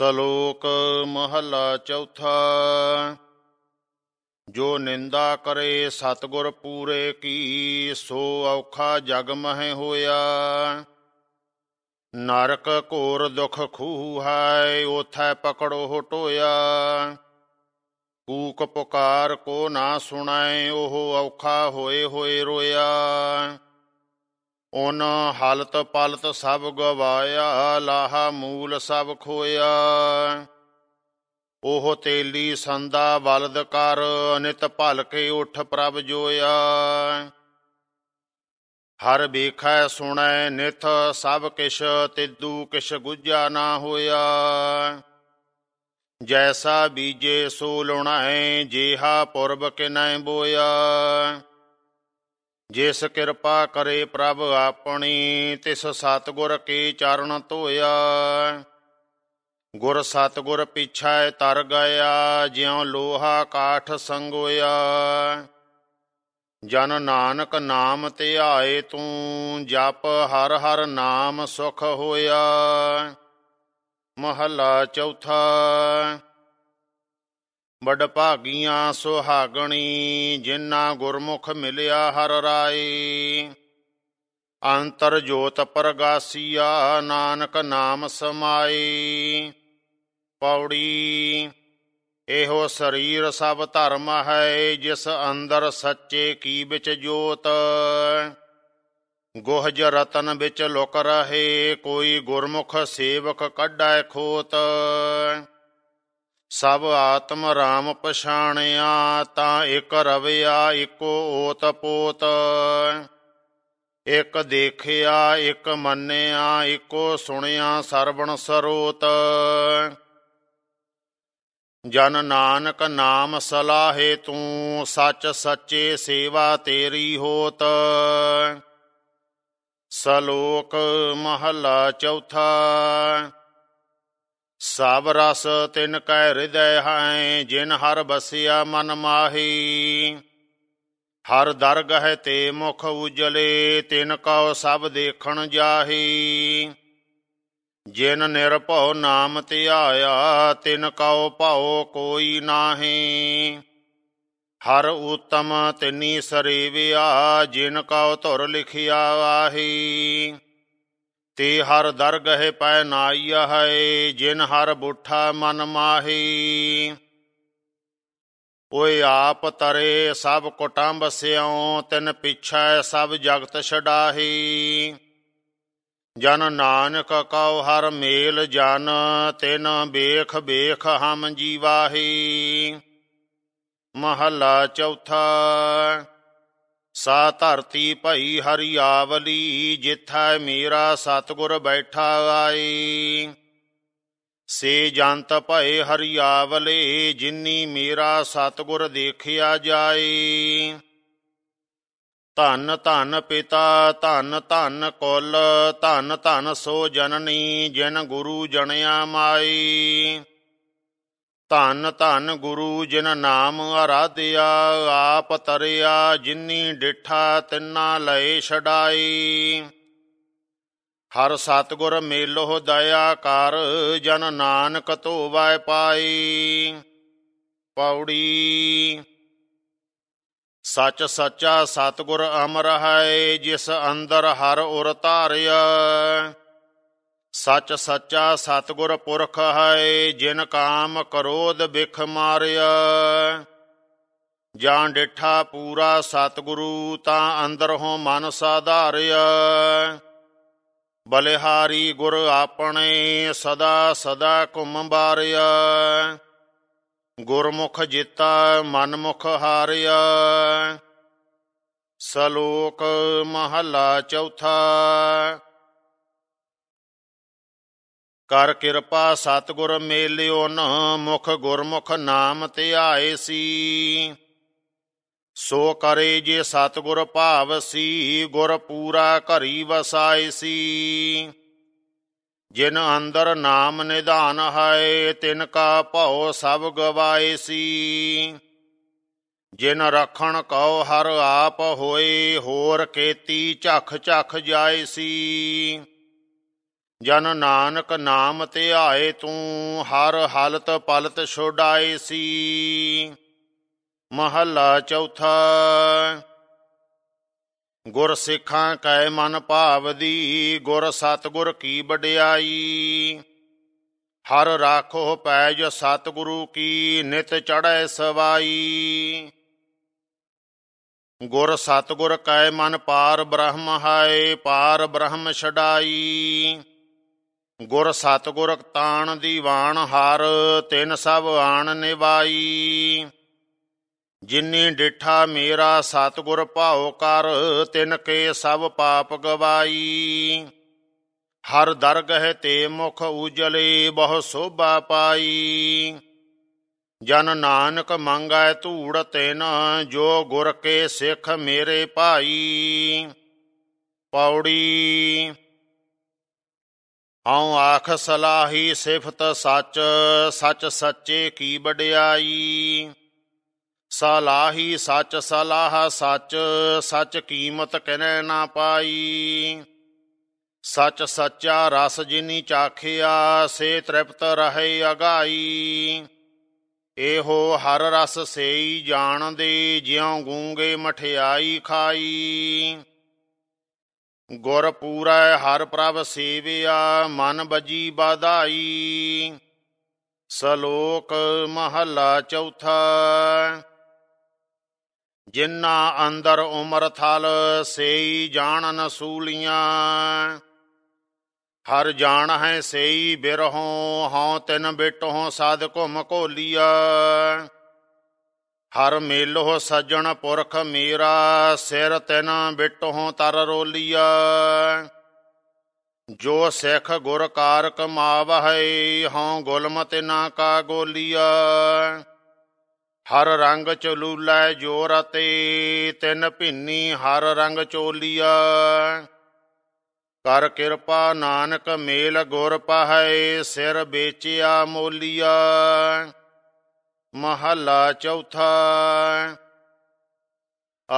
ਸਲੋਕ ਮਹਲਾ ਚੌਥਾ ਜੋ ਨਿੰਦਾ ਕਰੇ ਸਤਗੁਰ ਪੂਰੇ ਕੀ ਸੋ ਔਖਾ ਜਗ ਮਹਿ ਹੋਇਆ ਨਰਕ ਕੋਰ ਦੁਖ ਖੂ ਹੈ ਉਥੈ ਪਕੜੋ ਹਟੋਇਆ ਕੂਕ ਪੁਕਾਰ ਕੋ ਨਾ ਸੁਣਾਏ ਉਹ ਔਖਾ ਹੋਏ ਹੋਏ ਰੋਇਆ ਉਨ ਹਾਲਤ ਪਾਲਤ ਸਭ ਗਵਾਇਆ ਲਾਹਾ ਮੂਲ ਸਭ ਖੋਇਆ ਉਹ ਤੇਲੀ ਸੰਦਾ ਬਲਦ ਕਰ ਅਨਿਤ ਭਲ ਕੇ ਉਠ ਪ੍ਰਭ ਜੋਇਆ ਹਰ ਵੇਖੈ ਸੁਣੈ ਨਿਥ ਸਭ ਕਿਛ ਤਿੱਦੂ ਕਿਛ ਗੁਜਾ ਨਾ ਹੋਇਆ ਜੈਸਾ ਬੀਜੇ ਸੋ ਲੁਣਾਏ ਜੀਹਾ ਪੁਰਬ ਕਿਨੈ ਬੋਇਆ ਜਿਸ ਕਿਰਪਾ ਕਰੇ ਪ੍ਰਭ ਆਪਣੀ ਤਿਸ ਸਤਗੁਰ ਕੀ ਚਰਨ ਧੋਇਆ ਗੁਰ ਸਤਗੁਰ ਪਿਛਾਇ ਤਰ ਗਿਆ ਜਿਉ ਲੋਹਾ ਕਾਠ ਸੰਗੋਇਆ ਜਨ ਨਾਨਕ ਨਾਮ ਤੇ ਆਏ ਤੂੰ ਜਪ ਹਰ ਹਰ ਨਾਮ ਸੁਖ ਹੋਇਆ ਮਹਲਾ ਚੌਥਾ ਵਡ ਭਾਗੀਆਂ ਸੁਹਾਗਣੀ ਜਿਨ੍ਹਾਂ ਗੁਰਮੁਖ ਮਿਲਿਆ ਹਰ ਰਾਏ ਅੰਤਰ ਜੋਤ ਪਰਗਾਸੀਆ ਨਾਨਕ ਨਾਮ ਸਮਾਏ ਪੌੜੀ ਇਹੋ ਸਰੀਰ ਸਭ ਧਰਮ ਹੈ ਜਿਸ ਅੰਦਰ ਸੱਚੇ ਕੀ ਵਿੱਚ ਜੋਤ ਗੋਹਜ ਰਤਨ ਵਿੱਚ ਲੁਕ ਰਹੇ ਕੋਈ ਗੁਰਮੁਖ ਸੇਵਕ ਕੱਢੈ ਖੋਤ ਸਭ ਆਤਮ ਰਾਮ ਪਛਾਣਿਆ ਤਾਂ ਇਕ ਰਵਿਆ ਇਕੋ ਓਤ ਪੋਤ ਇਕ ਦੇਖਿਆ ਇਕ ਮੰਨਿਆ ਇਕੋ ਸੁਣਿਆ ਸਰਬਣ ਸਰੋਤ ਜਨ ਨਾਨਕ ਨਾਮ ਸਲਾਹੇ ਤੂੰ ਸੱਚ ਸੱਚੇ ਸੇਵਾ ਤੇਰੀ ਹੋਤ ਸਲੋਕ ਮਹਲਾ ਚੌਥਾ ਸਭ ਰਸ ਤਿਨ ਕੈ ਹਿਰਦੈ ਹੈ ਜਿਨ ਹਰ ਬਸਿਆ ਮਨ ਮਾਹੀ ਹਰ ਦਰਗ ਹੈ ਤੇ ਮੁਖ ਉਜਲੇ ਤਿਨ ਕਉ ਸਭ ਦੇਖਣ ਜਾਹੀ ਜਿਨ ਨਿਰਭਉ ਨਾਮ ਧਿਆਇਆ ਤਿਨ ਕਉ ਭਉ ਕੋਈ ਨਾਹੀ ਹਰ ਉਤਮ ਤਿਨੀ ਸਰੀਵਿਆ ਜਿਨ ਕਉ ਧੁਰ ਲਿਖਿਆ ਆਹੀ ਤੇ ਹਰ ਦਰਗਹਿ ਪੈ ਨਾਈ ਹੈ ਜਿਨ ਹਰ ਬੁੱਠਾ ਮਨ ਮਾਹੀ ਓਏ ਆਪ ਤਰੇ ਸਭ ਕੁਟੰਬ ਸਿਉ ਤਿਨ ਪਿਛੈ ਸਭ ਜਗਤ ਛਡਾਹੀ ਜਨ ਨਾਨਕ ਕਉ ਹਰ ਮੇਲ ਜਨ ਤਿਨ ਬੇਖ ਬੇਖ ਹਮ ਜੀਵਾਹੀ ਮਹਲਾ ਚੌਥਾ ਸਾ ਧਰਤੀ ਭਈ ਹਰਿਆਵਲੀ ਜਿਥੈ ਮੇਰਾ ਸਤਗੁਰ ਬੈਠਾ ਆਈ ਸੇ ਜੰਤ ਭਏ ਹਰਿਆਵਲੇ ਜਿਨੀ ਮੇਰਾ ਸਤਗੁਰ ਦੇਖਿਆ ਜਾਏ ਧਨ ਧਨ ਪਿਤਾ ਧਨ ਧਨ ਕੁਲ ਧਨ ਧਨ ਸੋ ਜਨਨੀ ਜਿਨ ਗੁਰੂ ਜਣਿਆ ਮਾਈ ਧੰਨ ਧੰਨ ਗੁਰੂ ਜਿਨ ਨਾਮ ਅਰਾਧਿਆ ਆਪ ਤਰਿਆ ਜਿਨੀ ਡਿਠਾ ਤਿੰਨਾ ਲਏ ਛਡਾਈ ਹਰ ਸਤਗੁਰ ਮੇਲੋ ਦਇਆ ਕਰ ਜਨ ਨਾਨਕ ਧੋਵੈ ਪਾਈ ਪੌੜੀ ਸਚ ਸੱਚਾ ਸਤਗੁਰ ਅਮਰ ਹੈ ਜਿਸ ਅੰਦਰ ਹਰ ਉਰ ਧਾਰਿਆ ਸਚ ਸੱਚਾ ਸਤਗੁਰ ਪੁਰਖ ਹੈ ਜਿਨ ਕਾਮ ਕਰੋਧ ਬਿਖ ਮਾਰਿਆ ਜਾਂ ਡੇਠਾ ਪੂਰਾ ਸਤਗੁਰੂ ਤਾਂ ਅੰਦਰ ਹੋ ਮਨ ਸਾਧਾਰਿਆ ਬਲਿਹਾਰੀ ਗੁਰ ਆਪਣੇ ਸਦਾ ਸਦਾ ਕੁੰਮਬਾਰਿਆ ਬਾਰਿਆ ਗੁਰਮੁਖ ਜਿਤਾ ਮਨਮੁਖ ਹਾਰਿਆ ਸਲੋਕ ਮਹਲਾ ਚੌਥਾ ਕਰ ਕਿਰਪਾ ਸਤਗੁਰ ਮੇਲਿਓ ਨ ਮੁਖ ਗੁਰਮੁਖ ਨਾਮ ਤੇ ਆਏ ਸੀ ਸੋ ਕਰੇ ਜੇ ਸਤਗੁਰ ਭਾਵ ਸੀ ਗੁਰ ਪੂਰਾ ਘਰੀ ਵਸਾਏ ਸੀ ਜਿਨ ਅੰਦਰ ਨਾਮ ਨਿਧਾਨ ਹੈ ਤਿਨ ਕਾ ਭਉ ਸਭ ਗਵਾਏ ਸੀ ਜਿਨ ਰਖਣ ਕਉ ਹਰ ਆਪ ਹੋਏ ਹੋਰ ਕੇਤੀ ਝਖ ਝਖ ਜਾਏ ਸੀ ਜਨ ਨਾਨਕ ਨਾਮ ਧਿਆਏ ਤੂੰ ਹਰ ਹਾਲਤ ਪਲਤ ਛੋਡਾਏ ਸੀ ਮਹੱਲਾ ਚੌਥਾ ਗੁਰ ਸਿੱਖਾਂ ਕੈ ਮਨ ਭਾਵਦੀ ਗੁਰ ਸਤਗੁਰ ਕੀ ਵਡਿਆਈ ਹਰ ਰਾਖੋ ਪੈ ਜੋ ਸਤਗੁਰੂ ਕੀ ਨਿਤ ਚੜੈ ਸਵਾਈ ਗੁਰ ਸਤਗੁਰ ਕੈ ਮਨ ਪਾਰ ਬ੍ਰਹਮ ਹੈ ਪਾਰ ਬ੍ਰਹਮ ਛਡਾਈ ਗੁਰ ਸਤਗੁਰ ਤਾਣ ਦੀਵਾਨ ਹਰ ਤਿੰਨ ਸਭ ਆਣ ਨਿਵਾਈ ਜਿਨਨੇ ਡਿਠਾ ਮੇਰਾ ਸਤਗੁਰ ਭਾਉ ਕਰ ਤਿੰਨ ਕੇ ਸਭ ਪਾਪ ਗਵਾਈ ਹਰ ਦਰਗਹ ਤੇ ਮੁਖ ਉਜਲੇ ਬਹੁ ਸੋਭਾ ਪਾਈ ਜਨ ਨਾਨਕ ਮੰਗੈ ਧੂੜ ਤੈਨ ਜੋ ਗੁਰ ਕੇ ਸਿੱਖ ਮੇਰੇ ਭਾਈ ਪੌੜੀ ਹਉ ਆਖ ਸਲਾਹੀ ਸਿਫਤ ਸੱਚ ਸੱਚ ਸੱਚੇ ਕੀ ਵਡਿਆਈ ਸਲਾਹੀ ਸੱਚ ਸਲਾਹ ਸੱਚ ਸੱਚ ਕੀਮਤ ਕਿਨੈ ਨਾ ਪਾਈ ਸੱਚ ਸੱਚਾ ਰਸ ਜਿਨੀ ਚਾਖਿਆ ਸੇ ਤ੍ਰਿਪਤ ਰਹੇ ਅਗਾਈ ਇਹੋ ਹਰ ਰਸ ਸੇਈ ਜਾਣਦੇ ਜਿਉ ਗੂੰਗੇ ਮਠਿਆਈ ਖਾਈ ਗੁਰ ਪੂਰੈ ਹਰ ਪ੍ਰਭ ਸੇਵਿਆ ਮਨ ਬਜੀ ਬਾਧਾਈ ਸਲੋਕ ਮਹਲਾ ਚੌਥਾ ਜਿਨ੍ਹਾਂ ਅੰਦਰ ਉਮਰ ਥਲ ਸੇਈ ਜਾਣਨ ਸੂਲੀਆਂ ਹਰ ਜਾਣ ਹੈ ਸੇਈ ਬਿਰਹੋਂ ਹਉ ਤਿਨ ਬਿਟੋਂ ਸਾਧ ਘੁਮ ਕੋਲੀਆ ਹਰ ਮੇਲੋ ਸੱਜਣ ਪੁਰਖ ਮੀਰਾ ਸਿਰ ਤੈਨਾ ਬਿਟੋ ਤਰ ਰੋਲੀਆ ਜੋ ਸਿੱਖ ਗੁਰ ਕਾਰ ਕਮਾਵਹਿ ਹਉ ਗੁਲਮਤ ਨਾ ਕਾ ਗੋਲੀਆ ਹਰ ਰੰਗ ਲੂਲਾ ਜੋ ਰਤੇ ਤਿਨ ਭਿੰਨੀ ਹਰ ਰੰਗ ਚੋਲੀਆ ਕਰ ਕਿਰਪਾ ਨਾਨਕ ਮੇਲ ਗੁਰ ਪਹੈ ਸਿਰ ਵੇਚਿਆ ਮੋਲੀਆ ਮਹੱਲਾ ਚੌਥਾ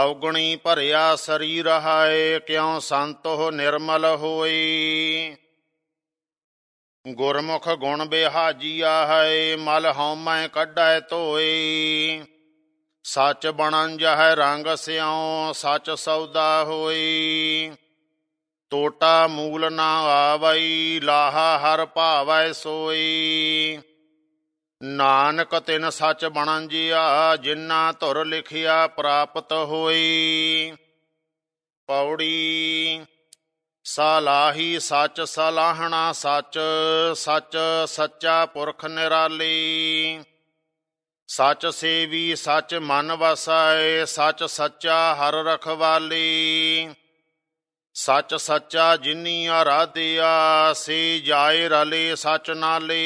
ਔਗਣੀ ਭਰਿਆ ਸਰੀਰ ਹਾਏ ਕਿਉ ਸੰਤ ਹੋ ਨਿਰਮਲ ਹੋਈ ਗੁਰਮੁਖ ਗੁਣ ਬਿਹਾਜੀਆ ਹੈ ਮਲ ਹਉ ਮੈਂ ਕੱਢੈ ਧੋਈ ਸੱਚ ਬਣਨ ਜਹੈ ਰੰਗ ਸਿਉ ਸੱਚ ਸੌਦਾ ਹੋਈ ਟੋਟਾ ਮੂਲ ਨਾ ਆਵਈ ਲਾਹਾ ਹਰ ਭਾਵੈ ਸੋਈ ਨਾਨਕ ਤਿਨ ਸੱਚ ਬਣਨ ਜੀਆ ਜਿਨਾਂ ਧੁਰ ਲਿਖਿਆ ਪ੍ਰਾਪਤ ਹੋਈ ਪੌੜੀ ਸਲਾਹੀ ਸੱਚ ਸਲਾਹਣਾ ਸੱਚ ਸੱਚ ਸੱਚਾ ਪੁਰਖ ਨਿਰਾਲੀ ਸੱਚ ਸੇਵੀ ਸੱਚ ਮਨ ਵਸਾਏ ਸੱਚ ਸੱਚਾ ਹਰ ਰਖਵਾਲੀ ਸੱਚ ਸੱਚਾ ਜਿਨੀ ਆਰਾਧਿਆ ਸੇ ਜਾਏ ਰਲੇ ਸੱਚ ਨਾਲੇ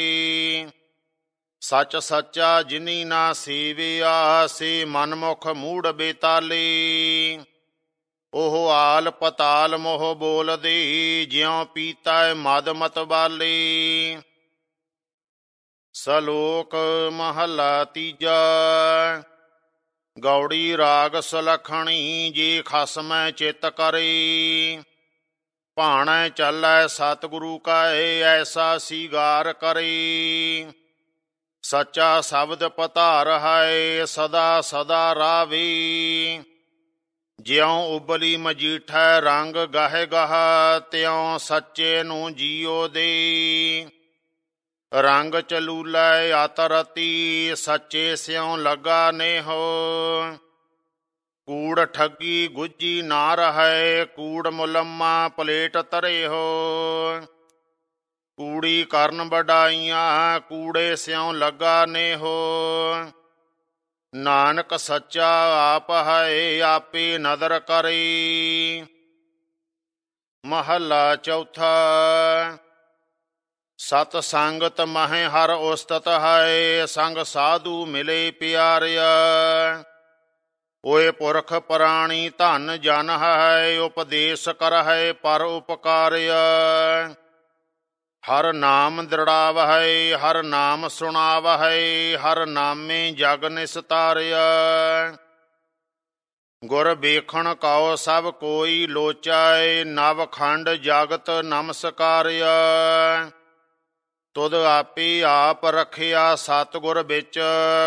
ਸੱਚ ਸੱਚਾ ਜਿਨੀ ਨਾ ਸੇਵਿਆ ਸੇ ਮਨਮੁਖ ਮੂੜ ਬੇਤਾਲੀ ਉਹ ਆਲ ਪਤਾਲ ਮੋਹ ਬੋਲਦੇ ਜਿਉ ਪੀਤਾ ਮਦ ਮਤ ਬਾਲੀ ਸਲੋਕ ਮਹਲਾ ਤੀਜਾ ਗੌੜੀ ਰਾਗ ਸੁਲਖਣੀ ਜੀ ਖਸਮੈ ਚਿਤ ਕਰੇ ਭਾਣੈ ਚੱਲੈ ਸਤਿਗੁਰੂ ਕਾ ਐਸਾ ਸੀਗਾਰ ਕਰੇ ਸਚਾ ਸ਼ਬਦ ਪਤਾ ਰਹਾਏ ਸਦਾ ਸਦਾ ਰਾਵੀ ਜਿਉ ਉਬਲੀ ਮਜੀਠੈ ਰੰਗ ਗਾਹੇ ਗਾਹ ਤਿਉ ਸੱਚੇ ਨੂੰ ਜੀਉ ਦੇ ਰੰਗ ਚਲੂਲੈ ਆਤਰਤੀ ਸੱਚੇ ਸਿਉ ਲਗਾ ਨੇ ਹੋ ਕੂੜ ਠੱਗੀ ਗੁੱਜੀ ਨਾ ਰਹੇ ਕੂੜ ਮੁਲੰਮਾ ਪਲੇਟ ਤਰੇ ਹੋ ਕੂੜੀ ਕਰਨ ਵਡਾਈਆਂ ਕੂੜੇ ਸਿਉ ਲੱਗਾ ਨੇ ਹੋ ਨਾਨਕ ਸੱਚਾ ਆਪ ਹੈ ਆਪੇ ਨਦਰ ਕਰੀ ਮਹੱਲਾ ਚੌਥਾ ਸਤ ਸੰਗਤ ਮਹਿ ਹਰ ਉਸਤਤ ਹੈ ਸੰਗ ਸਾਧੂ ਮਿਲੇ ਪਿਆਰਿਆ ਓਏ ਪੁਰਖ ਪ੍ਰਾਣੀ ਧਨ ਜਨ ਹੈ ਉਪਦੇਸ਼ ਕਰ ਹੈ ਪਰ ਉਪਕਾਰਿਆ ਹਰ ਨਾਮ ਦਰੜਾਵਹੈ ਹਰ ਨਾਮ ਸੁਣਾਵਹੈ ਹਰ ਨਾਮੇ ਜਗ ਨਿਸਤਾਰਿਆ ਗੁਰ ਵੇਖਣ ਕਉ ਸਭ ਕੋਈ ਲੋਚਾਏ ਨਵ ਖੰਡ ਜਗਤ ਨਮਸਕਾਰਿਆ ਤੁਧ ਆਪੇ ਆਪ ਰਖਿਆ ਸਤਗੁਰ ਵਿੱਚ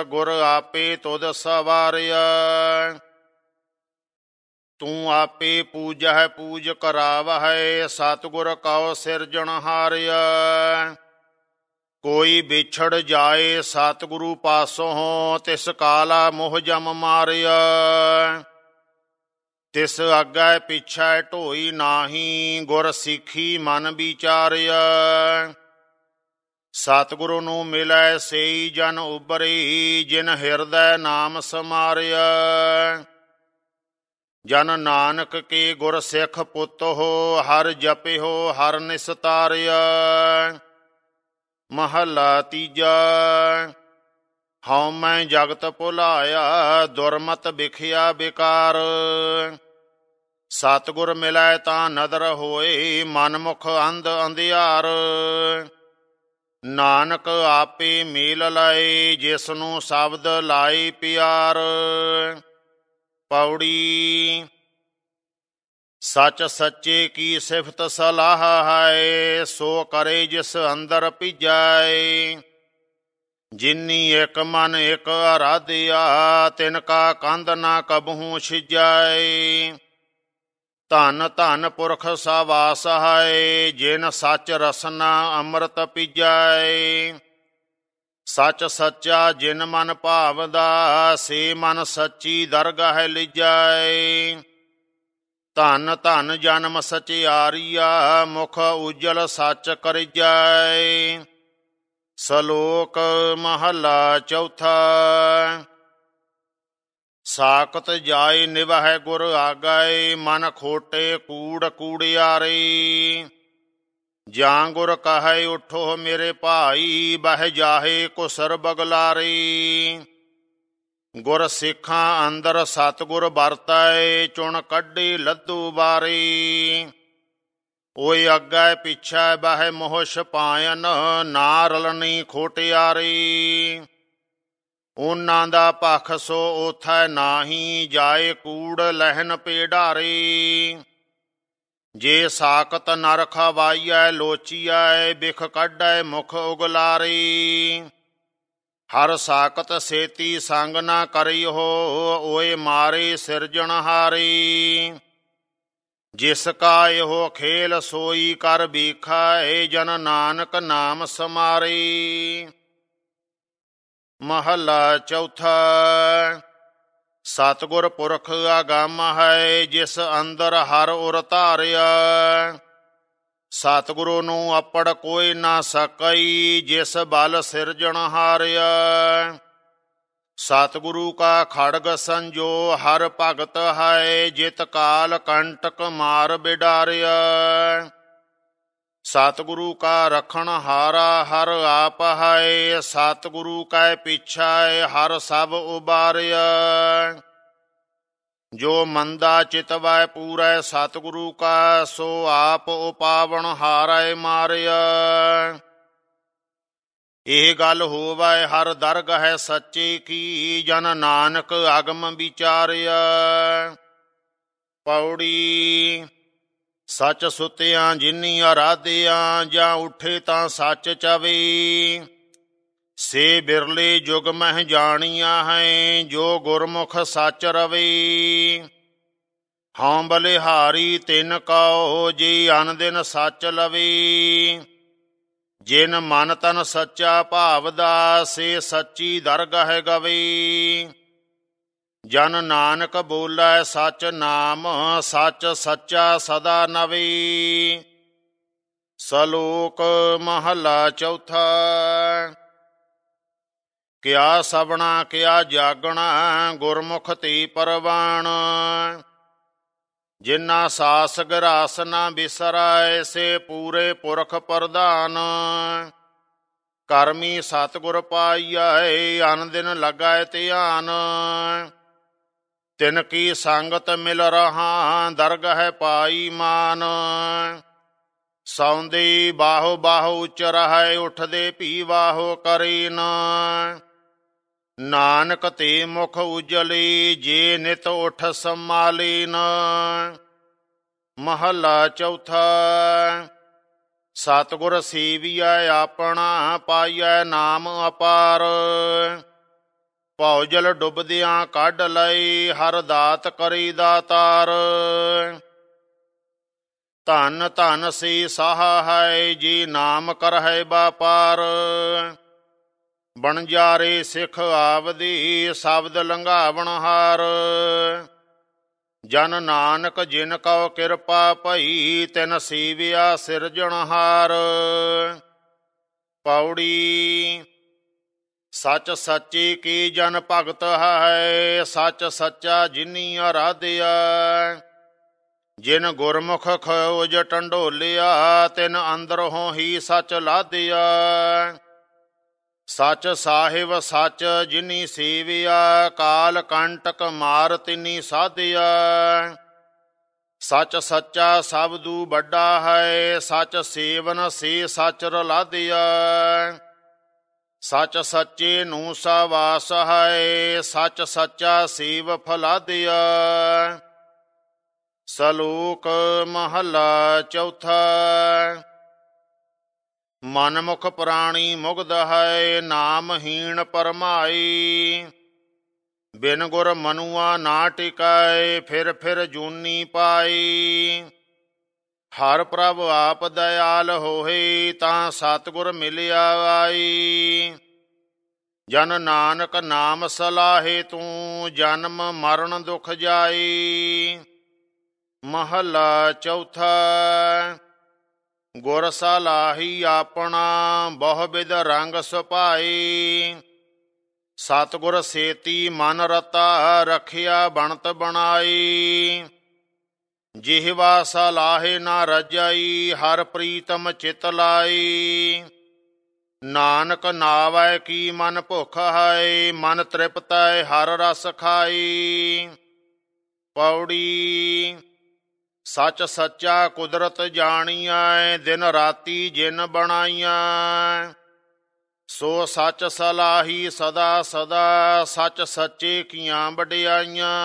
ਗੁਰ ਆਪੇ ਤੁਧ ਸਵਾਰਿਆ ਤੂੰ ਆਪੇ ਪੂਜਹਿ ਪੂਜ ਕਰਾਵਹਿ ਸਤਗੁਰ ਕਉ ਸਿਰਜਣਹਾਰਿ ਕੋਈ ਵਿਛੜ ਜਾਏ ਸਤਗੁਰੂ ਪਾਸੋਂ ਤਿਸ ਕਾਲਾ ਮੋਹ ਜਮ ਮਾਰਿਆ ਤਿਸ ਅੱਗੇ ਪਿਛੇ ਢੋਈ ਨਾਹੀ ਗੁਰ ਸਿੱਖੀ ਮਨ ਵਿਚਾਰਿਆ ਸਤਗੁਰੂ ਨੂੰ ਮਿਲੈ ਸਈ ਜਨ ਉਬਰੀ ਜਿਨ ਹਿਰਦੈ ਨਾਮ ਸਮਾਰਿਆ ਜਨ ਨਾਨਕ ਕੀ ਗੁਰ ਸਿੱਖ ਪੁੱਤ ਹੋ ਹਰ ਜਪਿਓ ਹਰ ਨਿਸਤਾਰਿਆ ਮਹਲਾ ਤੀਜਾ ਹਉ ਮੈਂ ਜਗਤ ਭੁਲਾਇਆ ਦੁਰਮਤ ਵਿਖਿਆ ਬਿਕਾਰ ਸਤਗੁਰ ਮਿਲੈ ਤਾਂ ਨਦਰ ਹੋਏ ਮਨਮੁਖ ਅੰਧ ਅੰਧਿਆਰ ਨਾਨਕ ਆਪੇ ਮੇਲ ਲਾਏ ਜਿਸ ਨੂੰ ਸ਼ਬਦ ਲਾਈ ਪਿਆਰ ਪੌੜੀ ਸੱਚ ਸੱਚੇ ਕੀ ਸਿਫਤ ਸਲਾਹ ਹੈ ਸੋ ਕਰੇ ਜਿਸ ਅੰਦਰ ਭਿਜਾਏ ਜਿਨੀ ਇਕ ਮਨ ਇਕ ਆਰਾਧਿਆ ਤਿਨ ਕਾ ਕੰਧ ਨਾ ਕਬਹੂ ਛਿਜੈ ਧਨ ਧਨ ਪੁਰਖ ਸਵਾਸ ਹੈ ਜਿਨ ਸੱਚ ਰਸਨਾ ਅੰਮ੍ਰਿਤ ਪੀਜੈ ਸੱਚ ਸੱਚਾ ਜਿਨ ਮਨ ਭਾਵਦਾ ਸੇ ਮਨ ਸੱਚੀ ਦਰਗਾਹ ਲਿਜਾਏ ਧਨ ਧਨ ਜਨਮ ਸਚਿਆਰੀਆ ਮੁਖ ਉਜਲ ਸੱਚ ਕਰ ਜਾਏ ਸ਼ਲੋਕ ਮਹਲਾ ਚੌਥਾ ਸਾਖਤ ਜਾਏ ਨਿਵਹਿ ਗੁਰ ਆਗਾਏ ਮਨ ਖੋਟੇ ਕੂੜ ਕੂੜਿਆਰੇ ਜਾਂ ਗੁਰ ਕਹੈ ਉਠੋ ਮੇਰੇ ਭਾਈ ਬਹਿ ਜਾਹੇ ਕੋ ਸਰ ਬਗਲਾਰੀ ਗੁਰ ਸਿੱਖਾਂ ਅੰਦਰ ਸਤਗੁਰ ਵਰਤੈ ਚੁਣ ਕੱਢੀ ਲੱਦੂ ਬਾਰੀ ਓਏ ਅੱਗੇ ਪਿੱਛੇ ਬਹਿ ਮੋਹ ਛਪਾਇਨ ਨਾ ਰਲਣੀ ਖੋਟਿਆਰੀ ਉਹਨਾਂ ਦਾ ਪਖ ਸੋ ਉਥੈ ਨਾਹੀ ਜਾਏ ਕੂੜ ਲਹਿਨ ਪੇਡਾਰੀ ਜੇ ਸਾਕਤ ਨ ਰਖਵਾਈਐ ਲੋਚੀਐ ਬਿਖ ਕੱਢੈ ਮੁਖ ਉਗਲਾਰੀ ਹਰ ਸਾਕਤ ਸੇਤੀ ਸੰਗ ਨਾ ਹੋ ਓਏ ਮਾਰੇ ਸਿਰਜਣਹਾਰੀ ਜਿਸ ਕਾ ਇਹੋ ਖੇਲ ਸੋਈ ਕਰ ਬੀਖਾਏ ਜਨ ਨਾਨਕ ਨਾਮ ਸਮਾਰੀ ਮਹਲਾ ਚੌਥਾ ਸਤਗੁਰ ਪੁਰਖ ਆਗਮ ਹੈ ਜਿਸ ਅੰਦਰ ਹਰ ਉਰ ਧਾਰਿਆ ਸਤਗੁਰੂ ਨੂੰ ਅਪੜ ਕੋਈ ਨਾ ਸਕਈ ਜਿਸ ਬਲ ਸਿਰਜਣ ਹਾਰਿਆ ਸਤਗੁਰੂ ਕਾ ਖੜਗ ਸੰਜੋ ਹਰ ਭਗਤ ਹੈ ਜਿਤ ਕਾਲ ਕੰਟਕ ਮਾਰ ਬਿਡਾਰਿਆ ਸਤਿਗੁਰੂ ਕਾ ਰਖਣ ਹਾਰਾ ਹਰ ਆਪ ਹੈ ਸਤਿਗੁਰੂ ਕੈ ਪਿਛਾ ਹਰ ਸਭ ਉਬਾਰਿਆ ਜੋ ਮੰਦਾ ਚਿਤ ਵੈ ਪੂਰੈ ਸਤਿਗੁਰੂ ਕਾ ਸੋ ਆਪ ਉਪਾਵਣ ਹਾਰੈ ਮਾਰਿਆ ਇਹ ਗੱਲ ਹੋਵੈ ਹਰ ਦਰਗ ਹੈ ਸੱਚੀ ਕੀ ਜਨ ਨਾਨਕ ਅਗਮ ਵਿਚਾਰਿਆ ਪੌੜੀ ਸੱਚ ਸੁਤਿਆਂ ਜਿਨੀ ਆਰਾਧਿਆ ਜਾਂ ਉਠੇ ਤਾਂ ਸੱਚ ਚਵੇ ਸੇ ਬਿਰਲੇ ਜੁਗ ਮਹਿ ਜਾਣੀਆਂ ਹੈ ਜੋ ਗੁਰਮੁਖ ਸੱਚ ਰਵੇ ਹਾਂ ਬਲਿਹਾਰੀ ਤਿਨ ਕਉ ਜੀ ਅਨ ਦਿਨ ਸੱਚ ਲਵੇ ਜਿਨ ਮਨ ਤਨ ਸੱਚਾ ਭਾਵ ਦਾ ਸੇ ਸੱਚੀ ਦਰਗਹਿ ਗਵੇ ਜਨ ਨਾਨਕ ਬੋਲੇ ਸਚ ਨਾਮ ਸਚ ਸੱਚਾ ਸਦਾ ਨਵੀ ਸਲੋਕ ਮਹਲਾ ਚੌਥਾ ਕਿਆ ਸਬਣਾ ਕਿਆ ਜਾਗਣਾ ਗੁਰਮੁਖ ਤੀ ਪਰਵਾਣ ਜਿਨਾਂ ਸਾਸ ਗਰਾਸ ਨਾ ਬਿਸਰੈ ਸੇ ਪੂਰੇ ਪੁਰਖ ਪ੍ਰਧਾਨ ਕਰਮੀ ਸਤਗੁਰ ਪਾਈਐ ਅਨ ਦਿਨ ਲਗਾਏ ਧਿਆਨ ਤਿਨ ਕੀ ਸੰਗਤ ਮਿਲ ਰਹਾ ਦਰਗਹ ਪਾਈ ਮਾਨ ਸੌਂਦੀ ਬਾਹੋ ਬਾਹੋ ਉਚ ਰਹੈ ਉਠਦੇ ਭੀ ਵਾਹੋ ਕਰੀਨ ਨਾਨਕ ਤੇ ਮੁਖ ਉਜਲੀ ਜੇ ਨਿਤ ਉਠ ਸੰਮਾਲੀਨ ਮਹਲਾ ਚੌਥਾ ਸਤਗੁਰ ਸੇਵੀਐ ਆਪਣਾ ਪਾਈਐ ਨਾਮ ਅਪਾਰ ਭਉ ਜਲ ਡੁੱਬਦਿਆਂ ਕੱਢ ਲਈ ਹਰ ਦਾਤ ਕਰੀ ਦਾਤਾਰ ਧਨ ਧਨ ਸੀ ਸਾਹ ਹੈ ਜੀ ਨਾਮ ਕਰਹਿ ਬਾਪਾਰ ਬਣਜਾਰੇ ਸਿੱਖ ਆਵਦੀ ਸ਼ਬਦ ਲੰਘਾਵਣ ਹਾਰ ਜਨ ਨਾਨਕ ਜਿਨ ਕਉ ਕਿਰਪਾ ਭਈ ਤਿਨ ਸੀਵਿਆ ਹਾਰ ਪੌੜੀ ਸੱਚ ਸੱਚੀ ਕੀ ਜਨ ਭਗਤ ਹੈ ਸੱਚ ਸੱਚਾ ਜਿਨੀ ਅਰਾਧਿਆ ਜਿਨ ਗੁਰਮੁਖ ਖੋਜ ਟੰਡੋਲਿਆ ਤਿਨ ਅੰਦਰੋਂ ਹੀ ਸੱਚ ਲਾਧਿਆ ਸੱਚ ਸਾਹਿਬ ਸੱਚ ਜਿਨੀ ਸੇਵਿਆ ਕਾਲ ਕੰਟਕ ਮਾਰ ਤਿਨੀ ਸਾਧਿਆ ਸੱਚ ਸੱਚਾ ਸਬਦੂ ਵੱਡਾ ਹੈ ਸੱਚ ਸੇਵਨ ਸੇ ਸੱਚ ਰਲਾਧਿਆ ਸਚ ਸੱਚੇ ਨੂੰ ਸਵਾਸ ਹੈ ਸਚ ਸੱਚਾ ਸੇਵ ਫਲਾਦਿਆ ਸਲੋਕ ਮਹਲਾ ਚੌਥਾ ਮਨਮੁਖ ਪ੍ਰਾਣੀ ਮੁਗਧ ਹੈ ਨਾਮਹੀਣ ਪਰਮਾਈ ਬਿਨ ਗੁਰ ਮਨੁਆ ਨਾ ਟਿਕਾਏ ਫਿਰ ਫਿਰ ਜੂਨੀ ਪਾਈ ਹਰ ਪ੍ਰਭ ਆਪ ਦਇਆਲ ਹੋਏ ਤਾਂ ਸਤਗੁਰ ਮਿਲਿਆ ਆਈ ਜਨ ਨਾਨਕ ਨਾਮ ਸਲਾਹੇ ਤੂੰ ਜਨਮ ਮਰਨ ਦੁਖ ਜਾਈ ਮਹਲਾ ਚੌਥਾ ਗੁਰ ਸਲਾਹੀ ਆਪਣਾ ਬਹੁ ਬਿਦ ਰੰਗ ਸੁਪਾਈ ਸਤਗੁਰ ਸੇਤੀ ਮਨ ਰਤਾ ਰਖਿਆ ਬਣਤ ਬਣਾਈ ਜਿਹਵਾ ਸਲਾਹੇ ਨਾ ਰਜਾਈ ਹਰ ਪ੍ਰੀਤਮ ਚਿਤ ਲਾਈ ਨਾਨਕ ਨਾਵੈ ਕੀ ਮਨ ਭੁਖ ਹੈ ਮਨ ਤ੍ਰਿਪਤੈ ਹਰ ਰਸ ਖਾਈ ਪੌੜੀ ਸਚ ਸੱਚਾ ਕੁਦਰਤ ਜਾਣੀਐ ਦਿਨ ਰਾਤੀ ਜਿਨ ਬਣਾਈਆ ਸੋ ਸੱਚ ਸਲਾਹੀ ਸਦਾ ਸਦਾ ਸੱਚ ਸੱਚੇ ਕੀਆਂ ਵਡਿਆਈਆਂ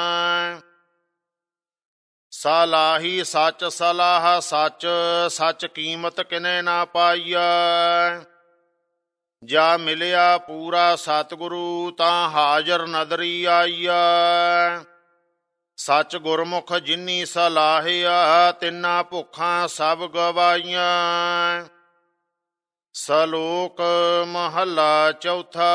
ਸਲਾਹੀ ਸੱਚ ਸਲਾਹ ਸੱਚ ਸੱਚ ਕੀਮਤ ਕਿਨੇ ਨਾ ਪਾਈਆ ਜਾ ਮਿਲਿਆ ਪੂਰਾ ਸਤਿਗੁਰੂ ਤਾਂ ਹਾਜ਼ਰ ਨਦਰੀ ਆਈਆ ਸੱਚ ਗੁਰਮੁਖ ਜਿਨੀ ਸਲਾਹਿਆ ਤਿੰਨਾ ਭੁੱਖਾਂ ਸਭ ਗਵਾਈਆਂ ਸਲੋਕ ਮਹੱਲਾ ਚੌਥਾ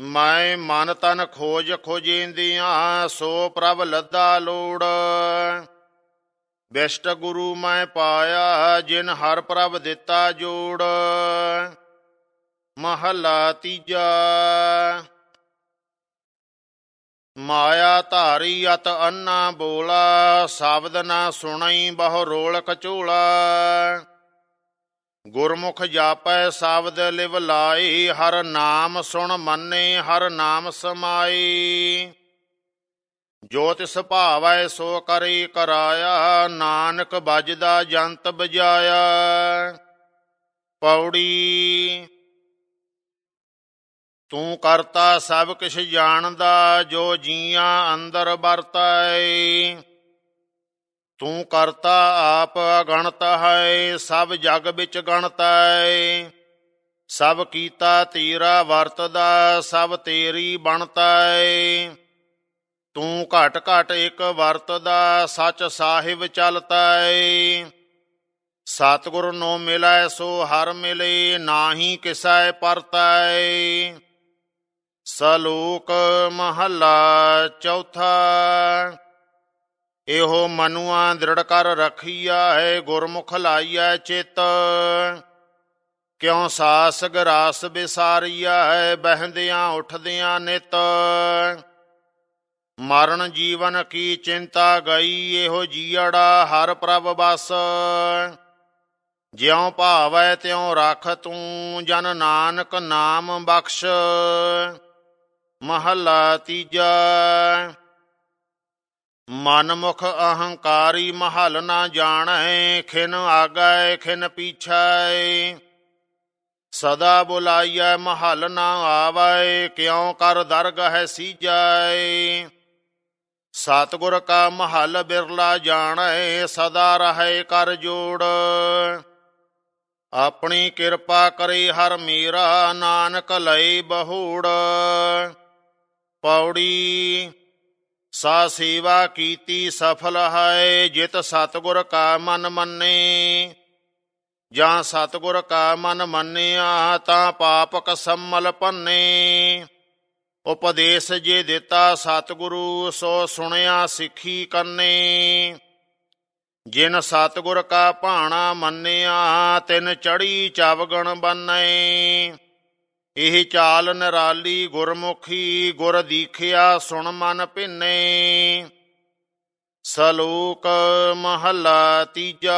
ਮੈਂ ਮਨ ਤਨ ਖੋਜ ਖੋਜੀਂਦੀਆਂ ਸੋ ਪ੍ਰਭ ਲੱਦਾ ਲੋੜ ਬਿਸ਼ਟ ਗੁਰੂ ਮੈਂ ਪਾਇਆ ਜਿਨ ਹਰ ਪ੍ਰਭ ਦਿੱਤਾ ਜੋੜ ਮਹਲਾ ਤੀਜਾ ਮਾਇਆ ਧਾਰੀ ਅਤ ਅੰਨਾ ਬੋਲਾ ਸ਼ਬਦ ਨਾ ਸੁਣਈ ਬਹੁ ਰੋਲ ਕਚੋਲਾ ਗੁਰਮੁਖ ਜਾਪੈ ਸਾਬਦ ਲਿਵ ਲਾਈ ਹਰ ਨਾਮ ਸੁਣ ਮੰਨੇ ਹਰ ਨਾਮ ਸਮਾਈ ਜੋ ਤਿਸ ਭਾਵੈ ਸੋ ਕਰੀ ਕਰਾਇਆ ਨਾਨਕ ਬਜਦਾ ਜੰਤ ਬਜਾਇਆ ਪੌੜੀ ਤੂੰ ਕਰਤਾ ਸਭ ਕਿਛ ਜਾਣਦਾ ਜੋ ਜੀਆਂ ਅੰਦਰ ਵਰਤੈ ਤੂੰ ਕਰਤਾ ਆਪ ਅਗਣਤ ਹੈ ਸਭ ਜਗ ਵਿੱਚ ਗਣਤ ਹੈ ਸਭ ਕੀਤਾ ਤੇਰਾ ਵਰਤਦਾ ਸਭ ਤੇਰੀ ਬਣਤਾ ਹੈ ਤੂੰ ਘਟ ਘਟ ਇੱਕ ਵਰਤਦਾ ਸੱਚ ਸਾਹਿਬ ਚਲਤਾ ਹੈ ਸਤਗੁਰ ਨੂੰ ਮਿਲੈ ਸੋ ਹਰ ਮਿਲੇ ਨਾਹੀ ਕਿਸੈ ਪਰਤੈ ਸਲੋਕ ਮਹਲਾ ਚੌਥਾ ਇਹੋ ਮਨੁਆ ਦ੍ਰਿੜ ਕਰ ਰਖੀਆ ਹੈ ਗੁਰਮੁਖ ਲਾਈਐ ਚਿਤ ਕਿਉ ਸਾਸ ਗਰਾਸ ਬਿਸਾਰੀਆ ਹੈ ਬਹਿੰਦਿਆਂ ਉੱਠਦਿਆਂ ਨਿਤ ਮਰਨ ਜੀਵਨ ਕੀ ਚਿੰਤਾ ਗਈ ਇਹੋ ਜੀੜਾ ਹਰ ਪ੍ਰਭ ਬਸ ਜਿਉ ਭਾਵੈ ਤਿਉ ਰਖ ਤੂੰ ਜਨ ਨਾਨਕ ਨਾਮ ਬਖਸ਼ ਮਹਲਾ ਤੀਜਾ ਮਨਮੁਖ ਅਹੰਕਾਰੀ ਮਹਲ ਨਾ ਜਾਣੈ ਖਿਨ ਆਗੈ ਖਿਨ ਪੀਛੈ ਸਦਾ ਬੁਲਾਈਐ ਮਹਲ ਨਾ ਆਵੈ ਕਿਉ ਕਰ ਦਰਗ ਹੈ ਸੀਜੈ ਸਤਗੁਰ ਕਾ ਮਹਲ ਬਿਰਲਾ ਜਾਣੈ ਸਦਾ ਰਹੈ ਕਰ ਜੋੜ ਆਪਣੀ ਕਿਰਪਾ ਕਰੇ ਹਰ ਮੀਰਾ ਨਾਨਕ ਲਈ ਬਹੂੜ ਪੌੜੀ ਸਾ ਸੇਵਾ ਕੀਤੀ ਸਫਲ ਹੈ ਜਿਤ ਸਤਗੁਰ ਕਾ ਮਨ ਮੰਨੇ ਜਾਂ ਸਤਗੁਰ ਕਾ ਮਨ ਮੰਨਿਆ ਤਾਂ ਪਾਪ ਸੰਮਲ ਪੰਨੇ ਉਪਦੇਸ਼ ਜੇ ਦਿੱਤਾ ਸਤਗੁਰੂ ਸੋ ਸੁਣਿਆ ਸਿੱਖੀ ਕੰਨੇ ਜਿਨ ਸਤਗੁਰ ਕਾ ਭਾਣਾ ਮੰਨਿਆ ਤਿਨ ਚੜੀ ਚਾਵਗਣ ਬੰਨੇ ਇਹ ਚਾਲ ਨਰਾਲੀ ਗੁਰਮੁਖੀ ਗੁਰ ਦੀਖਿਆ ਸੁਣ ਮਨ ਭਿੰਨੇ ਸਲੋਕ ਮਹਲਾ ਤੀਜਾ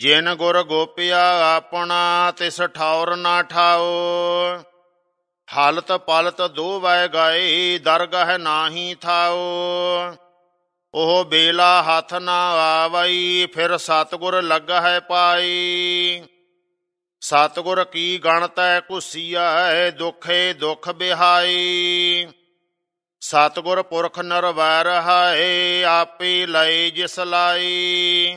ਜਿਨ ਗੁਰ ਗੋਪਿਆ ਆਪਣਾ ਤਿਸ ਠੌਰ ਨਾ ਠਾਓ ਹਾਲਤ ਪਾਲਤ ਦੋ ਵੈ ਗਾਏ ਦਰਗਹ ਨਾਹੀ ਥਾਓ ਉਹ ਬੇਲਾ ਹੱਥ ਨਾ ਆਵਈ ਫਿਰ ਸਤਗੁਰ ਲੱਗ ਹੈ ਪਾਈ ਸਤਗੁਰ ਕੀ ਗਣਤੈ ਕੁਸੀਐ ਦੁਖੇ ਦੁਖ ਬਿਹਾਈ ਸਤਗੁਰ ਪੁਰਖ ਨਰਵੈਰ ਹੈ ਆਪੇ ਲਈ ਜਿਸ ਲਾਈ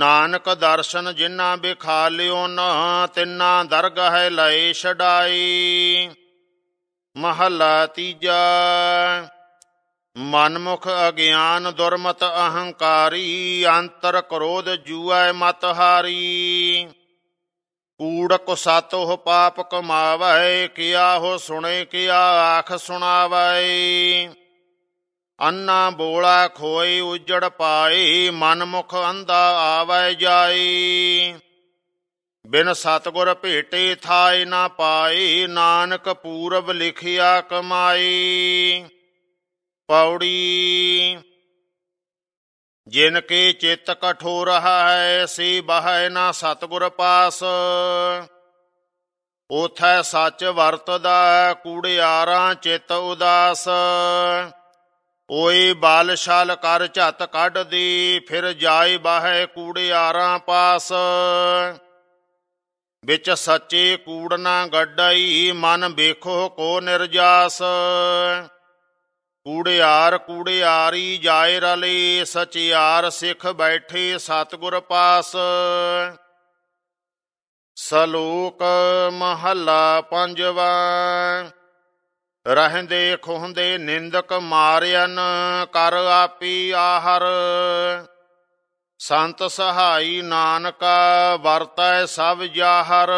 ਨਾਨਕ ਦਰਸ਼ਨ ਜਿਨ੍ਹਾਂ ਬਿਖਾਲਿਓ ਨਾ ਤਿੰਨਾ ਦਰਗ ਹੈ ਲੈ ਛਡਾਈ ਮਹਲਾ ਤੀਜਾ ਮਨਮੁਖ ਅਗਿਆਨ ਦੁਰਮਤ ਅਹੰਕਾਰੀ ਅੰਤਰ ਕ੍ਰੋਧ ਜੂਐ ਮਤ ਹਾਰੀ ਕੂੜਕ ਸਤ ਉਹ ਪਾਪ ਕਮਾਵੈ ਕਿਆ ਹੋ ਸੁਣੇ ਕਿਆ ਆਖ ਸੁਣਾਵੈ ਅੰਨਾ ਬੋਲਾ ਖੋਈ ਉਜੜ ਪਾਈ ਮਨ ਮੁਖ ਅੰਦਾ ਆਵੈ ਜਾਈ ਬਿਨ ਸਤਗੁਰ ਭੇਟੇ ਥਾਇ ਨਾ ਪਾਈ ਨਾਨਕ ਪੂਰਬ ਲਿਖਿਆ ਕਮਾਈ ਪੌੜੀ ਜਿਨ ਕੀ ਚਿਤ ਕਠੋਰ ਹੈ ਸੀ ਬਹੈ ਨਾ ਸਤਗੁਰ ਪਾਸ ਉਥੈ ਸੱਚ ਵਰਤਦਾ ਕੂੜਿਆਰਾਂ ਚਿਤ ਉਦਾਸ ਓਈ ਬਾਲਸ਼ਾਲ ਛਲ ਕਰ ਝਤ ਕੱਢਦੀ ਫਿਰ ਜਾਇ ਬਹੈ ਕੂੜਿਆਰਾਂ ਪਾਸ ਵਿੱਚ ਸੱਚੇ ਕੂੜ ਨਾ ਗੱਡਾਈ ਮਨ ਵੇਖੋ ਕੋ ਨਿਰਜਾਸ ਕੂੜਿਆਰ ਕੂੜਿਆਰੀ ਜਾਇ ਰਲੇ ਸਚਿਆਰ ਸਿੱਖ ਬੈਠੇ ਸਤਗੁਰ ਪਾਸ ਸਲੋਕ ਮਹੱਲਾ ਪੰਜਵਾ ਰਹਿੰਦੇ ਖੁੰਦੇ ਨਿੰਦਕ ਮਾਰਿਆਨ ਕਰ ਆਪੀ ਆਹਰ ਸੰਤ ਸਹਾਈ ਨਾਨਕਾ ਵਰਤੈ ਸਭ ਜਾਹਰ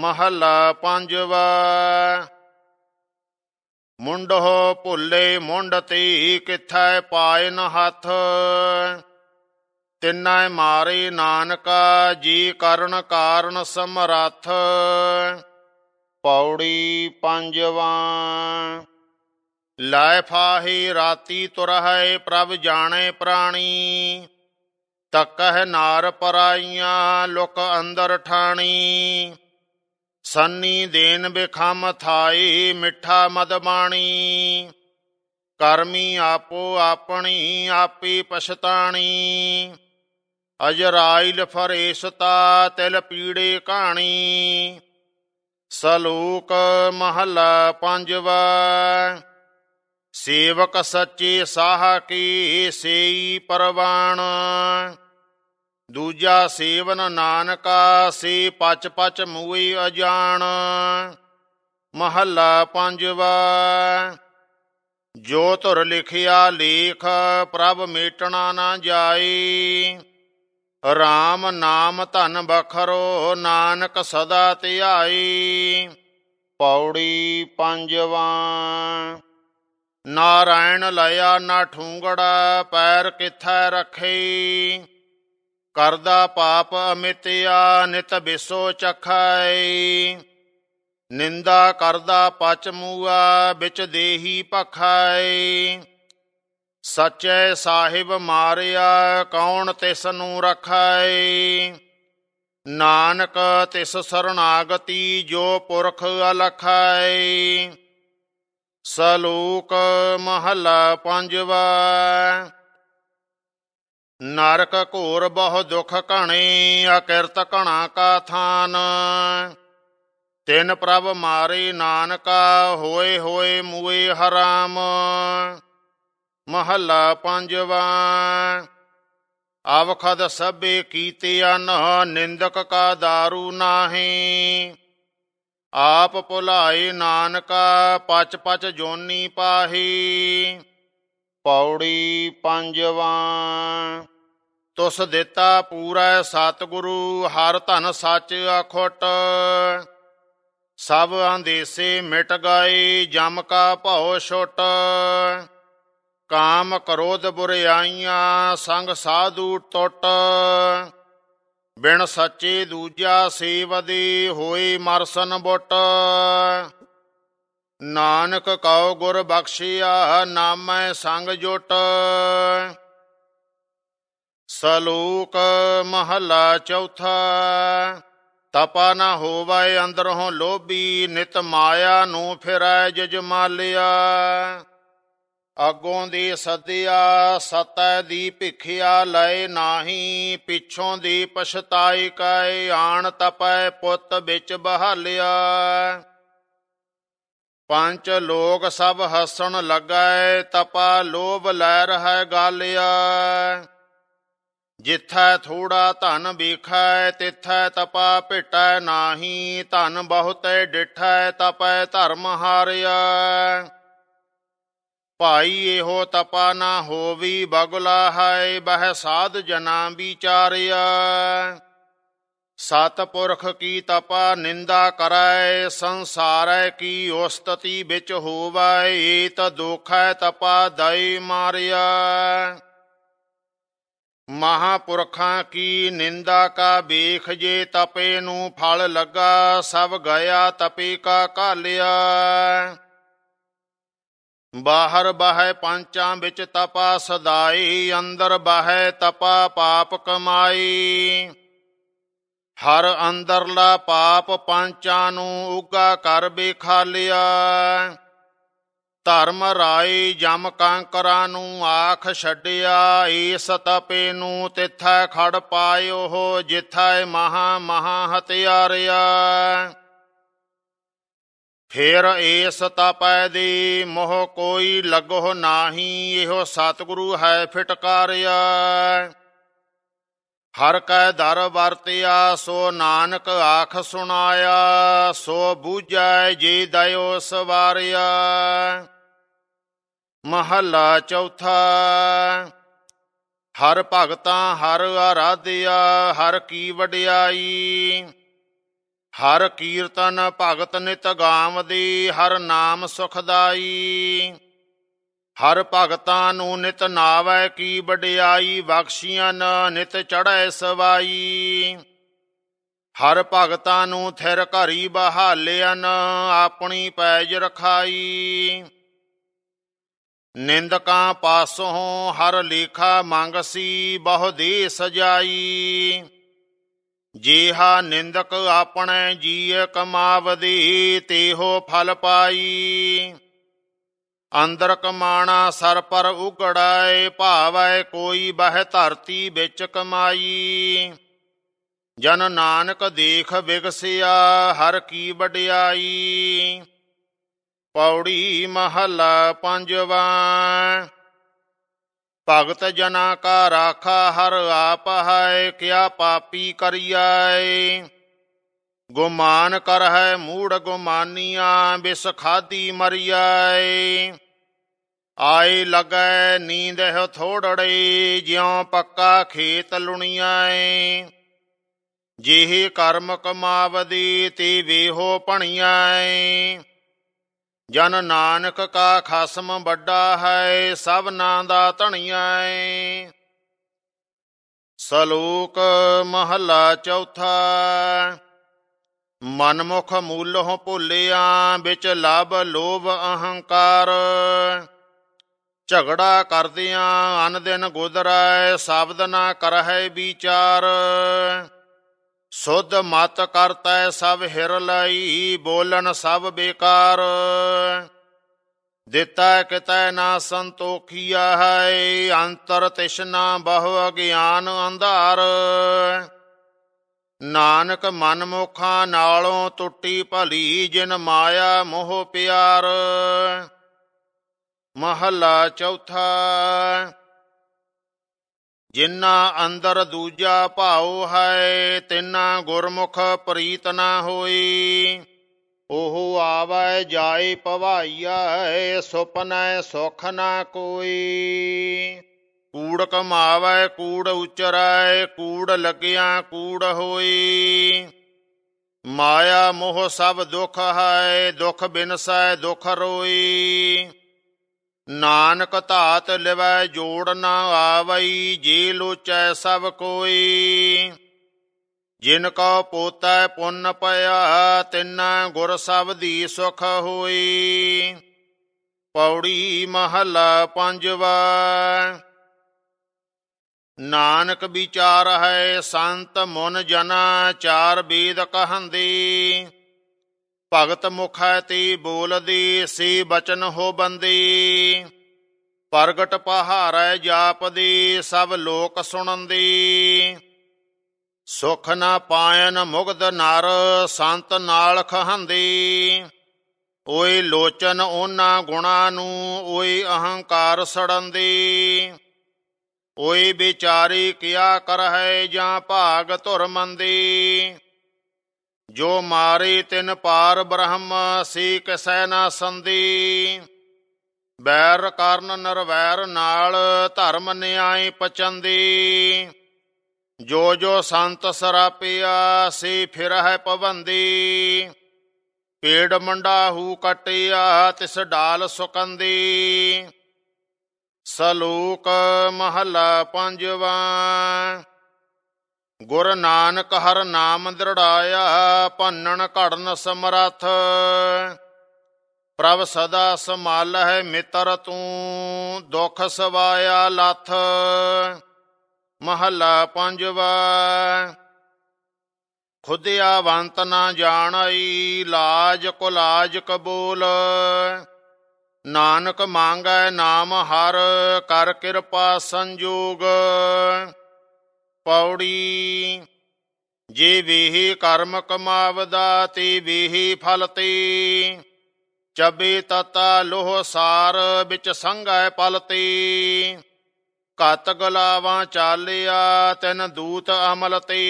ਮਹੱਲਾ ਪੰਜਵਾ ਮੁੰਡ ਹੋ ਭੁੱਲੇ ਮੁੰਡ ਤੀ ਕਿਥੈ ਪਾਇਨ ਹੱਥ ਤਿੰਨੈ ਮਾਰੇ ਨਾਨਕਾ ਜੀ ਕਰਨ ਕਾਰਨ ਸਮਰੱਥ ਪੌੜੀ ਪੰਜਵਾਂ ਲੈ ਫਾਹੀ ਰਾਤੀ ਤੁਰਹੈ ਪ੍ਰਭ ਜਾਣੇ ਪ੍ਰਾਣੀ ਤੱਕਹ ਨਾਰ ਪਰਾਈਆਂ ਲੁਕ ਅੰਦਰ ਠਾਣੀ ਸੰਨੀ ਦੇਨ ਬਿਖਮ ਥਾਈ ਮਿੱਠਾ ਮਦ ਬਾਣੀ ਕਰਮੀ ਆਪੋ ਆਪਣੀ ਆਪੀ ਪਛਤਾਣੀ ਅਜਰਾਇਲ ਫਰੇਸਤਾ ਤਿਲ ਪੀੜੇ ਕਾਣੀ ਸਲੂਕ ਮਹਲਾ ਪੰਜਵਾ ਸੇਵਕ ਸੱਚੇ ਸਾਹ ਕੀ ਸੇਈ ਪਰਵਾਣ ਦੂਜਾ ਸੇਵਨ ਨਾਨਕਾ ਸੇ ਪਚ ਪਚ ਮੂਈ ਅਜਾਣ ਮਹੱਲਾ ਪੰਜਵਾ ਜੋ ਤੁਰ ਲਿਖਿਆ ਲੇਖ ਪ੍ਰਭ ਮੇਟਣਾ ਨਾ ਜਾਈ ਰਾਮ ਨਾਮ ਧਨ ਬਖਰੋ ਨਾਨਕ ਸਦਾ ਧਿਆਈ ਪੌੜੀ ਪੰਜਵਾਂ ਨਾਰਾਇਣ ਲਿਆ ਨਾ ਠੂੰਗੜਾ ਪੈਰ ਕਿਥੈ ਰਖਈ ਕਰਦਾ ਪਾਪ ਅਮਿਤਿਆ ਨਿਤ ਬਿਸੋ ਚਖਾਈ ਨਿੰਦਾ ਕਰਦਾ ਪਚ ਮੂਆ ਵਿੱਚ ਦੇਹੀ ਭਖਾਈ ਸਚੈ ਸਾਹਿਬ ਮਾਰਿਆ ਕੌਣ ਤਿਸ ਨੂੰ ਰਖਾਈ ਨਾਨਕ ਤਿਸ ਸਰਣਾਗਤੀ ਜੋ ਪੁਰਖ ਅਲਖਾਈ ਸਲੂਕ ਮਹਲਾ ਪੰਜਵਾ ਨਰਕ ਘੋਰ ਬਹੁ ਦੁਖ ਘਣੇ ਅਕਿਰਤ ਘਣਾ ਕਾ ਥਾਨ ਤਿਨ ਪ੍ਰਭ ਮਾਰੇ ਨਾਨਕਾ ਹੋਏ ਹੋਏ ਮੂਏ ਹਰਾਮ ਮਹੱਲਾ ਪੰਜਵਾ ਆਵਖਦ ਸਭੇ ਕੀਤੇ ਅਨ ਨਿੰਦਕ ਕਾ ਦਾਰੂ ਨਾਹੀ ਆਪ ਭੁਲਾਏ ਨਾਨਕਾ ਪਚ ਪਚ ਜੋਨੀ ਪਾਹੀ ਪੌੜੀ ਪੰਜਵਾਂ ਤੁਸ ਦਿੱਤਾ ਪੂਰਾ ਸਤਿਗੁਰੂ ਹਰ ਧਨ ਸੱਚ ਅਖਟ ਸਭ ਅੰਦੇਸੇ ਮਿਟ ਗਏ ਜਮ ਕਾ ਭਉ ਛੁੱਟ ਕਾਮ ਕਰੋਧ ਬੁਰਿਆਈਆਂ ਸੰਗ ਸਾਧੂ ਟੁੱਟ ਬਿਨ ਸੱਚੇ ਦੂਜਾ ਸੇਵਦੇ ਹੋਏ ਮਰਸਨ ਬੁੱਟ ਨਾਨਕ ਕਉ ਗੁਰ ਬਖਸ਼ਿਆ ਨਾਮੈ ਸੰਗ ਜੁਟ ਸਲੂਕ ਮਹਲਾ ਚੌਥਾ ਤਪਾ ਨਾ ਹੋਵੇ ਅੰਦਰੋਂ ਲੋਭੀ ਨਿਤ ਮਾਇਆ ਨੂੰ ਫਿਰੈ ਜਜਮਾਲਿਆ ਅਗੋਂ ਦੀ ਸਦਿਆ ਸਤੈ ਦੀ ਭਿਖਿਆ ਲੈ ਨਾਹੀ ਪਿੱਛੋਂ ਦੀ ਪਛਤਾਈ ਕੈ ਆਣ ਤਪੈ ਪੁੱਤ ਵਿੱਚ ਬਹਾਲਿਆ ਪੰਜ ਲੋਕ ਸਭ ਹੱਸਣ ਲੱਗੈ ਤਪਾ ਲੋਭ ਲੈ ਰਹਿ ਗਾਲਿਆ ਜਿੱਥੈ ਥੋੜਾ ਧਨ ਵੇਖੈ ਤਿੱਥੈ ਤਪਾ ਭਿਟੈ ਨਾਹੀ ਧਨ ਬਹੁਤੈ ਡਿਠੈ ਤਪੈ ਧਰਮ ਹਾਰਿਆ ਭਾਈ ਇਹੋ ਤਪਾ ਨਾ ਹੋਵੀ ਬਗਲਾ ਹੈ ਬਹਿ ਸਾਧ ਜਨਾ ਵਿਚਾਰਿਆ ਸਤਪੁਰਖ ਕੀ ਤਪਾ ਨਿੰਦਾ ਕਰੈ ਸੰਸਾਰੈ ਕੀ ਉਸਤਤੀ ਵਿੱਚ ਹੋਵੈ ਏਤ ਦੁਖੈ ਤਪਾ ਦਈ ਮਾਰਿਆ ਮਹਾਪੁਰਖਾਂ ਕੀ ਨਿੰਦਾ ਕਾ ਬੇਖ ਜੇ ਤਪੇ ਨੂੰ ਫਲ ਲੱਗਾ ਸਭ ਗਿਆ ਤਪੇ ਕਾ ਕਾਲਿਆ ਬਾਹਰ ਬਹੈ ਪੰਚਾਂ ਵਿੱਚ ਤਪਾ ਸਦਾਈ ਅੰਦਰ ਬਹੈ ਤਪਾ ਪਾਪ ਕਮਾਈ ਹਰ ਅੰਦਰਲਾ ਪਾਪ ਪੰਚਾਂ ਨੂੰ ਉਗਾ ਕਰ ਬੇਖਾਲਿਆ ਧਰਮ ਰਾਏ ਜਮ ਕਾਂਕਰਾਂ ਨੂੰ ਆਖ ਛੱਡਿਆ ਈਸ ਤਪੇ ਨੂੰ ਤਿੱਥੈ ਖੜ ਪਾਇਓ ਹੋ ਜਿੱਥੈ ਮਹਾ ਮਹਾ ਹਤਿਆਰਿਆ ਫੇਰ ਇਸ ਤਪੈ ਦੀ ਮੋਹ ਕੋਈ ਲਗੋ ਨਾਹੀ ਇਹੋ ਸਤਿਗੁਰੂ ਹੈ ਫਿਟਕਾਰਿਆ ਹਰ ਕੈ ਦਰ ਵਰਤਿਆ ਸੋ ਨਾਨਕ ਆਖ ਸੁਣਾਇਆ ਸੋ ਬੂਝੈ ਜੀ ਦਇਓ ਸਵਾਰਿਆ ਮਹੱਲਾ ਚੌਥਾ ਹਰ ਭਗਤਾ ਹਰ ਆਰਾਧਿਆ ਹਰ ਕੀ ਵਡਿਆਈ ਹਰ ਕੀਰਤਨ ਭਗਤ ਨਿਤ ਗਾਵਦੀ ਹਰ ਨਾਮ ਸੁਖਦਾਈ ਹਰ ਭਗਤਾਂ ਨੂੰ ਨਿਤ ਨਾਵੈ ਕੀ ਵਡਿਆਈ ਬਖਸ਼ੀਆਂ ਨਿਤ ਚੜੈ ਸਵਾਈ ਹਰ ਭਗਤਾਂ ਨੂੰ ਥਿਰ ਘਰੀ ਬਹਾਲਿਆਨ ਆਪਣੀ ਪੈਜ ਰਖਾਈ ਨਿੰਦਕਾਂ ਪਾਸੋਂ ਹਰ ਲੇਖਾ ਮੰਗਸੀ ਬਹੁ ਦੇ ਸਜਾਈ ਜੇਹਾ ਨਿੰਦਕ ਆਪਣੇ ਜੀਅ ਕਮਾਵਦੀ ਤੇਹੋ ਫਲ ਪਾਈ ਅੰਦਰ ਕਮਾਣਾ ਸਰ ਪਰ ਉਗੜਾਏ ਭਾਵੈ ਕੋਈ ਬਹਿ ਧਰਤੀ ਵਿੱਚ ਕਮਾਈ ਜਨ ਨਾਨਕ ਦੇਖ ਵਿਗਸਿਆ ਹਰ ਕੀ ਵਡਿਆਈ ਪੌੜੀ ਮਹਲਾ ਪੰਜਵਾ ਭਗਤ ਜਨਾ ਕਾ ਰਾਖਾ ਹਰ ਆਪ ਹੈ ਕਿਆ ਪਾਪੀ ਕਰਿਆਏ ਗੁਮਾਨ ਕਰ ਹੈ ਮੂੜ ਗੁਮਾਨੀਆਂ ਬਿਸ ਖਾਦੀ ਮਰਿਆਏ ਆਏ ਲਗੈ ਨੀਂਦ ਹੋ ਥੋੜੜੇ ਜਿਉ ਪੱਕਾ ਖੇਤ ਲੁਣੀਐ ਜਿਹੇ ਕਰਮ ਕਮਾਵਦੀ ਵੇ ਵੇਹੋ ਪਣੀਐ ਜਨ ਨਾਨਕ ਕਾ ਖਸਮ ਵੱਡਾ ਹੈ ਸਭ ਨਾਂ ਦਾ ਧਣੀਐ ਸਲੋਕ ਮਹਲਾ ਚੌਥਾ ਮਨਮੁਖ ਮੂਲਹੁ ਭੁੱਲਿਆ ਵਿੱਚ ਲਭ ਲੋਭ ਅਹੰਕਾਰ ਝਗੜਾ ਕਰਦਿਆਂ ਅਨ ਦਿਨ ਗੁਜ਼ਰੈ ਸ਼ਬਦ ਨਾ ਕਰਹਿ ਵਿਚਾਰ ਸੁਧ ਮਤ ਕਰਤੈ ਸਭ ਹਿਰ ਲਈ ਬੋਲਣ ਸਭ ਬੇਕਾਰ ਦਿੱਤਾ ਕਿਤੈ ਨਾ ਸੰਤੋਖੀਆ ਹੈ ਅੰਤਰ ਤਿਸ਼ਨਾ ਬਹੁ ਅਗਿਆਨ ਅੰਧਾਰ ਨਾਨਕ ਮਨਮੁਖਾਂ ਨਾਲੋਂ ਟੁੱਟੀ ਭਲੀ ਜਿਨ ਮਾਇਆ ਮੋਹ ਪਿਆਰ ਮਹੱਲਾ ਚੌਥਾ ਜਿਨ੍ਹਾਂ ਅੰਦਰ ਦੂਜਾ ਭਾਉ ਹੈ ਤਿੰਨਾ ਗੁਰਮੁਖ ਪ੍ਰੀਤ ਨਾ ਹੋਈ ਉਹ ਆਵੇ ਜਾਏ ਭਵਾਈਆ ਸੁਪਨੈ ਸੁਖ ਨਾ ਕੋਈ ਕੂੜ ਕਮਾਵੇ ਕੂੜ ਉਚਰੈ ਕੂੜ ਲਗਿਆ ਕੂੜ ਹੋਈ ਮਾਇਆ ਮੋਹ ਸਭ ਦੁਖ ਹੈ ਦੁਖ ਬਿਨਸੈ ਦੁਖ ਰੋਈ ਨਾਨਕ ਧਾਤ ਲਿਵੈ ਜੋੜ ਨਾ ਆਵਈ ਜੀ ਲੋਚੈ ਸਭ ਕੋਈ ਜਿਨ ਕਉ ਪੋਤੈ ਪੁੰਨ ਪਇਆ ਤਿੰਨਾ ਗੁਰ ਸਭ ਦੀ ਸੁਖ ਹੋਈ ਪੌੜੀ ਮਹਲਾ ਪੰਜਵਾ ਨਾਨਕ ਵਿਚਾਰ ਹੈ ਸੰਤ ਮਨ ਜਨਾ ਚਾਰ ਬੀਦ ਕਹੰਦੀ ਭਗਤ ਮੁਖ ਹੈ ਤੀ ਬੋਲਦੀ ਸੀ ਬਚਨ ਹੋ ਬੰਦੀ ਪ੍ਰਗਟ ਪਹਾਰੈ ਜਾਪਦੀ ਸਭ ਲੋਕ ਸੁਣੰਦੀ ਸੁਖ ਨਾ ਪਾਇਨ ਮੁਗਦ ਨਰ ਸੰਤ ਨਾਲ ਖਹੰਦੀ ਓਏ ਲੋਚਨ ਉਹਨਾਂ ਗੁਣਾ ਨੂੰ ਓਏ ਅਹੰਕਾਰ ਸੜੰਦੀ ਕੋਈ ਵਿਚਾਰੀ ਕਿਆ ਕਰਹਿ ਜਾਂ ਭਾਗ ਧੁਰ ਮੰਦੀ ਜੋ ਮਾਰੇ ਤਿਨ ਪਾਰ ਬ੍ਰਹਮ ਸੀ ਕਿਸੈ ਨਾ ਸੰਦੀ ਬੈਰ ਕਰਨ ਨਰਵੈਰ ਨਾਲ ਧਰਮ ਨਿਆਇ ਪਚੰਦੀ ਜੋ ਜੋ ਸੰਤ ਸਰਾਪਿਆ ਸੀ ਫਿਰ ਹੈ ਪਵੰਦੀ ਪੇੜ ਮੰਡਾ ਹੂ ਕਟਿਆ ਤਿਸ ਡਾਲ ਸੁਕੰਦੀ ਸਲੋਕ ਮਹਲਾ ਪੰਜਵਾਂ ਗੁਰ ਨਾਨਕ ਹਰ ਨਾਮ ਦਰੜਾਇਆ ਭੰਨਣ ਘੜਨ ਸਮਰੱਥ ਪ੍ਰਭ ਸਦਾ ਸਮਾਲ ਹੈ ਮਿੱਤਰ ਤੂੰ ਦੁਖ ਸਵਾਇਆ ਲਥ ਮਹਲਾ ਪੰਜਵਾ ਵੰਤ ਨਾ ਜਾਣਈ ਲਾਜ ਕੋ ਲਾਜ ਕਬੂਲ ਨਾਨਕ ਮੰਗੈ ਨਾਮ ਹਰ ਕਰ ਕਿਰਪਾ ਸੰਜੋਗ ਪੌੜੀ ਜੇ ਵੀਹੀ ਕਰਮ ਕਮਾਵਦਾ ਤੇ ਵੀਹੀ ਫਲ ਤੇ ਚਬੇ ਤਤਾ ਲੋਹ ਸਾਰ ਵਿੱਚ ਸੰਗੈ ਪਲ ਤੇ ਕਤ ਗਲਾਵਾ ਚਾਲਿਆ ਤਿਨ ਦੂਤ ਅਮਲ ਤੇ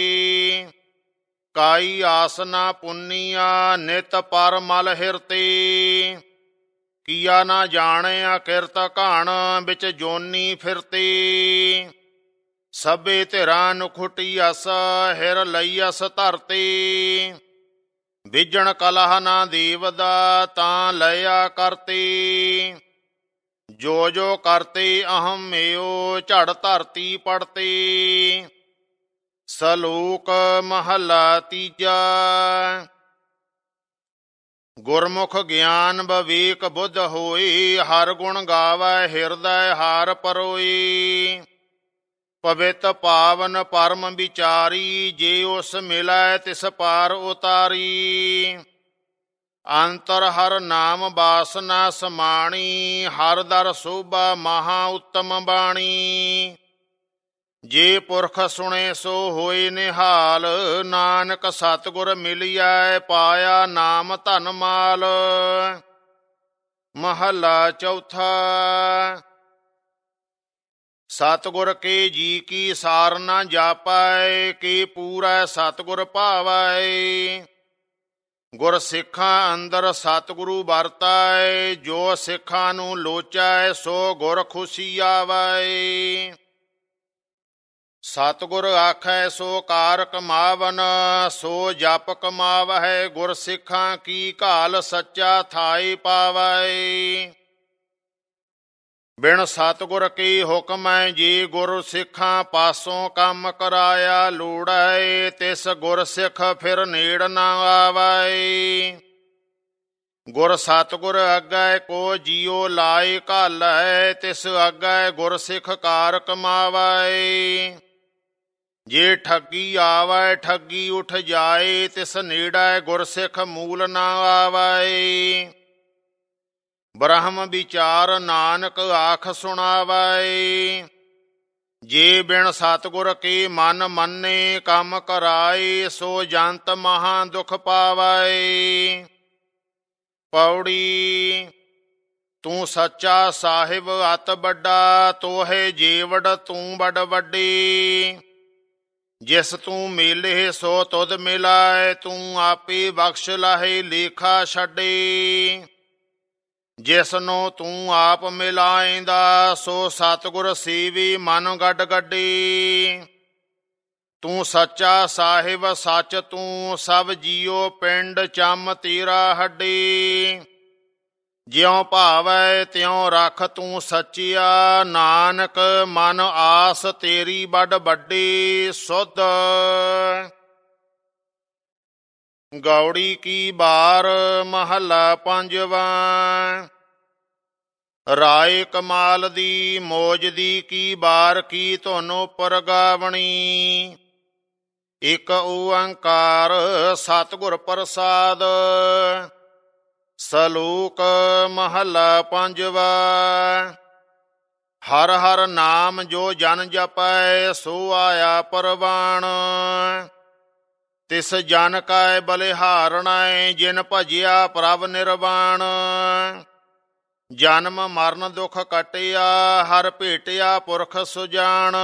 ਕਾਈ ਆਸਨਾ ਪੁੰਨੀਆ ਨਿਤ ਪਰਮਲ ਹਿਰਤੇ ਕੀਆ ਨਾ ਜਾਣਿਆ ਕਿਰਤ ਘਾਣ ਵਿੱਚ ਜੋਨੀ ਫਿਰਤੀ ਸਭੇ ਧਿਰਾਂ ਖੁੱਟੀ ਅਸ ਹਿਰ ਲਈ ਅਸ ਧਰਤੀ ਵਿਜਣ ਕਲਹ ਨਾ ਦੇਵਦਾ ਤਾਂ ਲਿਆ ਕਰਤੀ ਜੋ ਜੋ ਕਰਤੀ ਅਹਮ ਮੇਓ ਝੜ ਧਰਤੀ ਪੜਤੀ ਸਲੂਕ ਮਹਲਾ ਤੀਜਾ ਗੁਰਮੁਖ ਗਿਆਨ ਬਵੇਕ ਬੁੱਧ ਹੋਈ ਹਰ ਗੁਣ ਗਾਵੈ ਹਿਰਦੈ ਹਾਰ ਪਰੋਈ ਪਵਿੱਤ ਪਾਵਨ ਪਰਮ ਵਿਚਾਰੀ ਜੇ ਉਸ ਮਿਲੈ ਤਿਸ ਪਾਰ ਉਤਾਰੀ ਅੰਤਰ ਹਰ ਨਾਮ ਬਾਸਨਾ ਸਮਾਣੀ ਹਰ ਦਰ ਸੋਭਾ ਮਹਾ ਉੱਤਮ ਬਾਣੀ ਜੇ ਪੁਰਖ ਸੁਣੇ ਸੋ ਹੋਏ ਨਿਹਾਲ ਨਾਨਕ ਸਤਗੁਰ ਮਿਲਿਆ ਪਾਇਆ ਨਾਮ ਧਨ ਮਾਲ ਮਹਲਾ ਚੌਥਾ ਸਤਗੁਰ ਕੇ ਜੀ ਕੀ ਸਾਰ ਨਾ ਜਾਪੈ ਕੀ ਪੂਰਾ ਸਤਗੁਰ ਭਾਵਾਏ ਗੁਰ ਸਿੱਖਾਂ ਅੰਦਰ ਸਤਗੁਰੂ ਵਰਤਾਏ ਜੋ ਸਿੱਖਾਂ ਨੂੰ ਲੋਚਾਏ ਸੋ ਗੁਰ ਖੁਸ਼ੀ ਆਵੈ ਸਤਗੁਰ ਆਖੈ ਸੋ ਕਾਰ ਕਮਾਵਨ ਸੋ ਜਪ ਕਮਾਵਹਿ ਗੁਰ ਸਿੱਖਾਂ ਕੀ ਘਾਲ ਸੱਚਾ ਥਾਈ ਪਾਵੈ ਬਿਨ ਸਤਗੁਰ ਕੀ ਹੁਕਮ ਹੈ ਜੀ ਗੁਰ ਸਿੱਖਾਂ ਪਾਸੋਂ ਕੰਮ ਕਰਾਇਆ ਲੋੜੈ ਤਿਸ ਗੁਰ ਸਿੱਖ ਫਿਰ ਨੀੜ ਨਾ ਆਵੈ ਗੁਰ ਸਤਗੁਰ ਅੱਗੇ ਕੋ ਜੀਉ ਲਾਇ ਘਾਲੈ ਤਿਸ ਅੱਗੇ ਗੁਰ ਸਿੱਖ ਕਾਰ ਕਮਾਵੈ ਜੇ ਠੱਗੀ ਆਵੇ ਠੱਗੀ ਉਠ ਜਾਏ ਤਿਸ ਨੇੜਾ ਗੁਰਸਿੱਖ ਮੂਲ ਨਾ ਆਵੈ ਬ੍ਰਹਮ ਵਿਚਾਰ ਨਾਨਕ ਆਖ ਸੁਣਾਵੈ ਜੇ ਬਿਨ ਸਤਗੁਰ ਕੀ ਮਨ ਮੰਨੇ ਕੰਮ ਕਰਾਏ ਸੋ ਜੰਤ ਮਹਾ ਦੁਖ ਪਾਵੈ ਪੌੜੀ ਤੂੰ ਸੱਚਾ ਸਾਹਿਬ ਅਤ ਵੱਡਾ ਤੋਹੇ ਜੀਵੜ ਤੂੰ ਵੱਡ ਵੱਡੀ ਜਿਸ ਤੂੰ ਮੇਲੇ ਸੋ ਤੁਧ ਮਿਲਾਏ ਤੂੰ ਆਪੇ ਬਖਸ਼ ਲਾਹੇ ਲੇਖਾ ਛੱਡੇ ਜਿਸ ਨੂੰ ਤੂੰ ਆਪ ਮਿਲਾਇਂਦਾ ਸੋ ਸਤਗੁਰ ਸੀਵੀ ਮਨ ਗੱਡ ਗੱਡੀ ਤੂੰ ਸੱਚਾ ਸਾਹਿਬ ਸੱਚ ਤੂੰ ਸਭ ਜੀਓ ਪਿੰਡ ਚੰਮ ਤੇਰਾ ਹੱਡੀ ਜਿਉ ਭਾਵੈ ਤਿਉ ਰਖ ਤੂੰ ਸਚਿਆ ਨਾਨਕ ਮਨ ਆਸ ਤੇਰੀ ਵੱਡ ਵੱਡੀ ਸੁਧ ਗੌੜੀ ਕੀ ਬਾਰ ਮਹੱਲਾ ਪੰਜਵਾਂ ਰਾਏ ਕਮਾਲ ਦੀ ਮੋਜ ਦੀ ਕੀ ਬਾਰ ਕੀ ਤੁਹਾਨੂੰ ਪਰਗਾਵਣੀ ਇਕ ਓੰਕਾਰ ਸਤਗੁਰ ਪ੍ਰਸਾਦ ਸਲੋਕ ਮਹਲਾ ਪੰਜਵਾ ਹਰ ਹਰ ਨਾਮ ਜੋ ਜਨ ਜਪੈ ਸੋ ਆਇਆ ਪਰਵਾਣ ਤਿਸ ਜਨ ਬਲੇ ਬਲਿਹਾਰਣੈ ਜਿਨ ਭਜਿਆ ਪ੍ਰਭ ਨਿਰਵਾਣ ਜਨਮ ਮਰਨ ਦੁਖ ਕਟਿਆ ਹਰ ਭੇਟਿਆ ਪੁਰਖ ਸੁਜਾਨ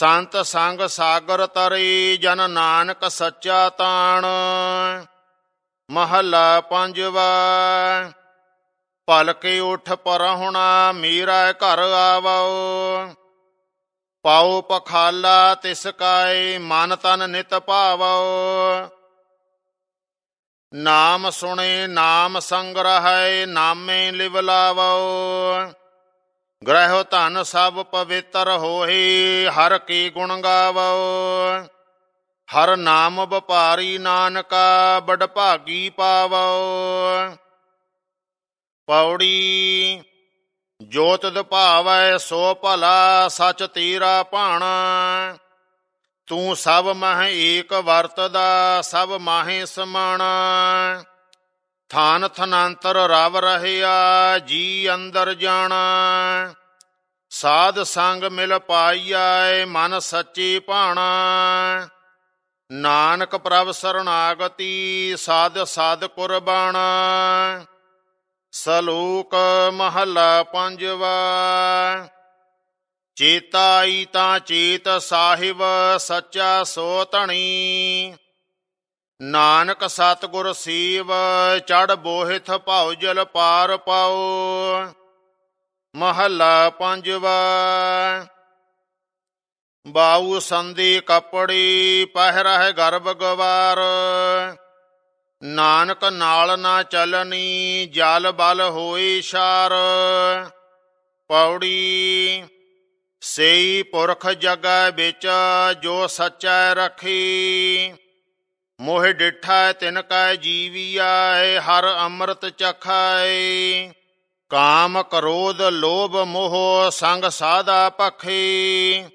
ਸੰਤ ਸੰਗ ਸਾਗਰ ਤਰੀ ਜਨ ਨਾਨਕ ਸੱਚਾ ਤਾਣ ਮਹੱਲਾ ਪੰਜਵਾ ਭਲਕੇ ਉਠ ਪਰਹੁਣਾ ਮੀਰਾ ਘਰ ਆਵੋ ਪਾਉ ਪਖਾਲਾ ਤਿਸ ਕਾਏ ਮਨ ਤਨ ਨਿਤ ਭਾਵਉ ਨਾਮ ਸੁਣੇ ਨਾਮ ਸੰਗ ਨਾਮੇ ਲਿਵ ਲਾਵਉ ਗ੍ਰਹਿ ਧਨ ਸਭ ਪਵਿੱਤਰ ਹੋਹੀ ਹਰ ਕੀ ਗੁਣ ਗਾਵਉ ਹਰ ਨਾਮ ਵਪਾਰੀ ਨਾਨਕਾ ਬੜ ਭਾਗੀ ਪਾਵੋ ਪੌੜੀ ਜੋਤ ਭਾਵੈ ਸੋ ਭਲਾ ਸਚ ਤੇਰਾ ਭਾਣਾ ਤੂੰ ਸਭ ਮਹਿ ਏਕ ਵਰਤਦਾ ਸਭ ਮਾਹੇ ਸਮਾਣਾ ਥਾਨ ਥਨੰਤਰ ਰਵ ਰਹਿਆ ਜੀ ਅੰਦਰ ਜਾਣਾ ਸਾਧ ਸੰਗ ਮਿਲ ਪਾਈਐ ਮਨ ਸੱਚੀ ਭਾਣਾ ਨਾਨਕ ਪ੍ਰਭ ਸਰਣਾਗਤੀ ਸਾਧ ਸਾਧ ਕੁਰਬਾਨ ਸਲੂਕ ਮਹਲਾ ਪੰਜਵਾ ਚੇਤਾਈ ਤਾਂ ਚੇਤ ਸਾਹਿਬ ਸੱਚਾ ਸੋ ਧਣੀ ਨਾਨਕ ਸਤਗੁਰ ਸੇਵ ਚੜ ਬੋਹਿਥ ਭਾਉ ਜਲ ਪਾਰ ਪਾਉ ਮਹਲਾ ਪੰਜਵਾ ਬਾਉ ਸੰਦੀ ਕਪੜੀ ਪਹਿ ਗਰਬ ਗਵਾਰ ਨਾਨਕ ਨਾਲ ਨਾ ਚਲਨੀ ਜਲ ਬਲ ਹੋਈ ਸ਼ਾਰ ਪੌੜੀ ਸਈ ਪੁਰਖ ਜਗਾ ਵਿੱਚ ਜੋ ਸੱਚਾ ਰਖੀ ਮੋਹ ਡਿਠਾ ਤਿਨ ਕੈ ਜੀਵੀਐ ਹਰ ਅੰਮ੍ਰਿਤ ਚਖਾਏ ਕਾਮ ਕਰੋਧ ਲੋਭ ਮੋਹ ਸੰਗ ਸਾਦਾ ਪਖੇ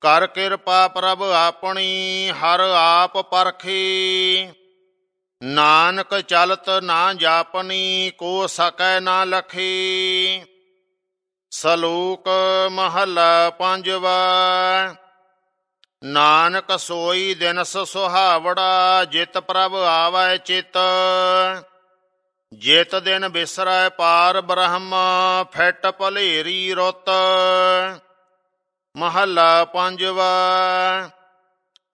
ਕਰ ਕਿਰਪਾ ਪ੍ਰਭ ਆਪਣੀ ਹਰ ਆਪ ਪਰਖੀ ਨਾਨਕ ਚਲਤ ਨਾ ਜਾਪਨੀ ਕੋ ਸਕੈ ਨਾ ਲਖੀ ਸਲੂਕ ਮਹਲਾ ਪੰਜਵਾ ਨਾਨਕ ਸੋਈ ਦਿਨਸ ਸੁਹਾਵੜਾ ਜਿਤ ਪ੍ਰਭ ਆਵੈ ਚਿਤ ਜਿਤ ਦਿਨ ਬਿਸਰੈ ਪਾਰ ਬ੍ਰਹਮ ਫਿਟ ਭਲੇਰੀ ਰੁੱਤ ਮਹੱਲਾ ਪੰਜਵਾ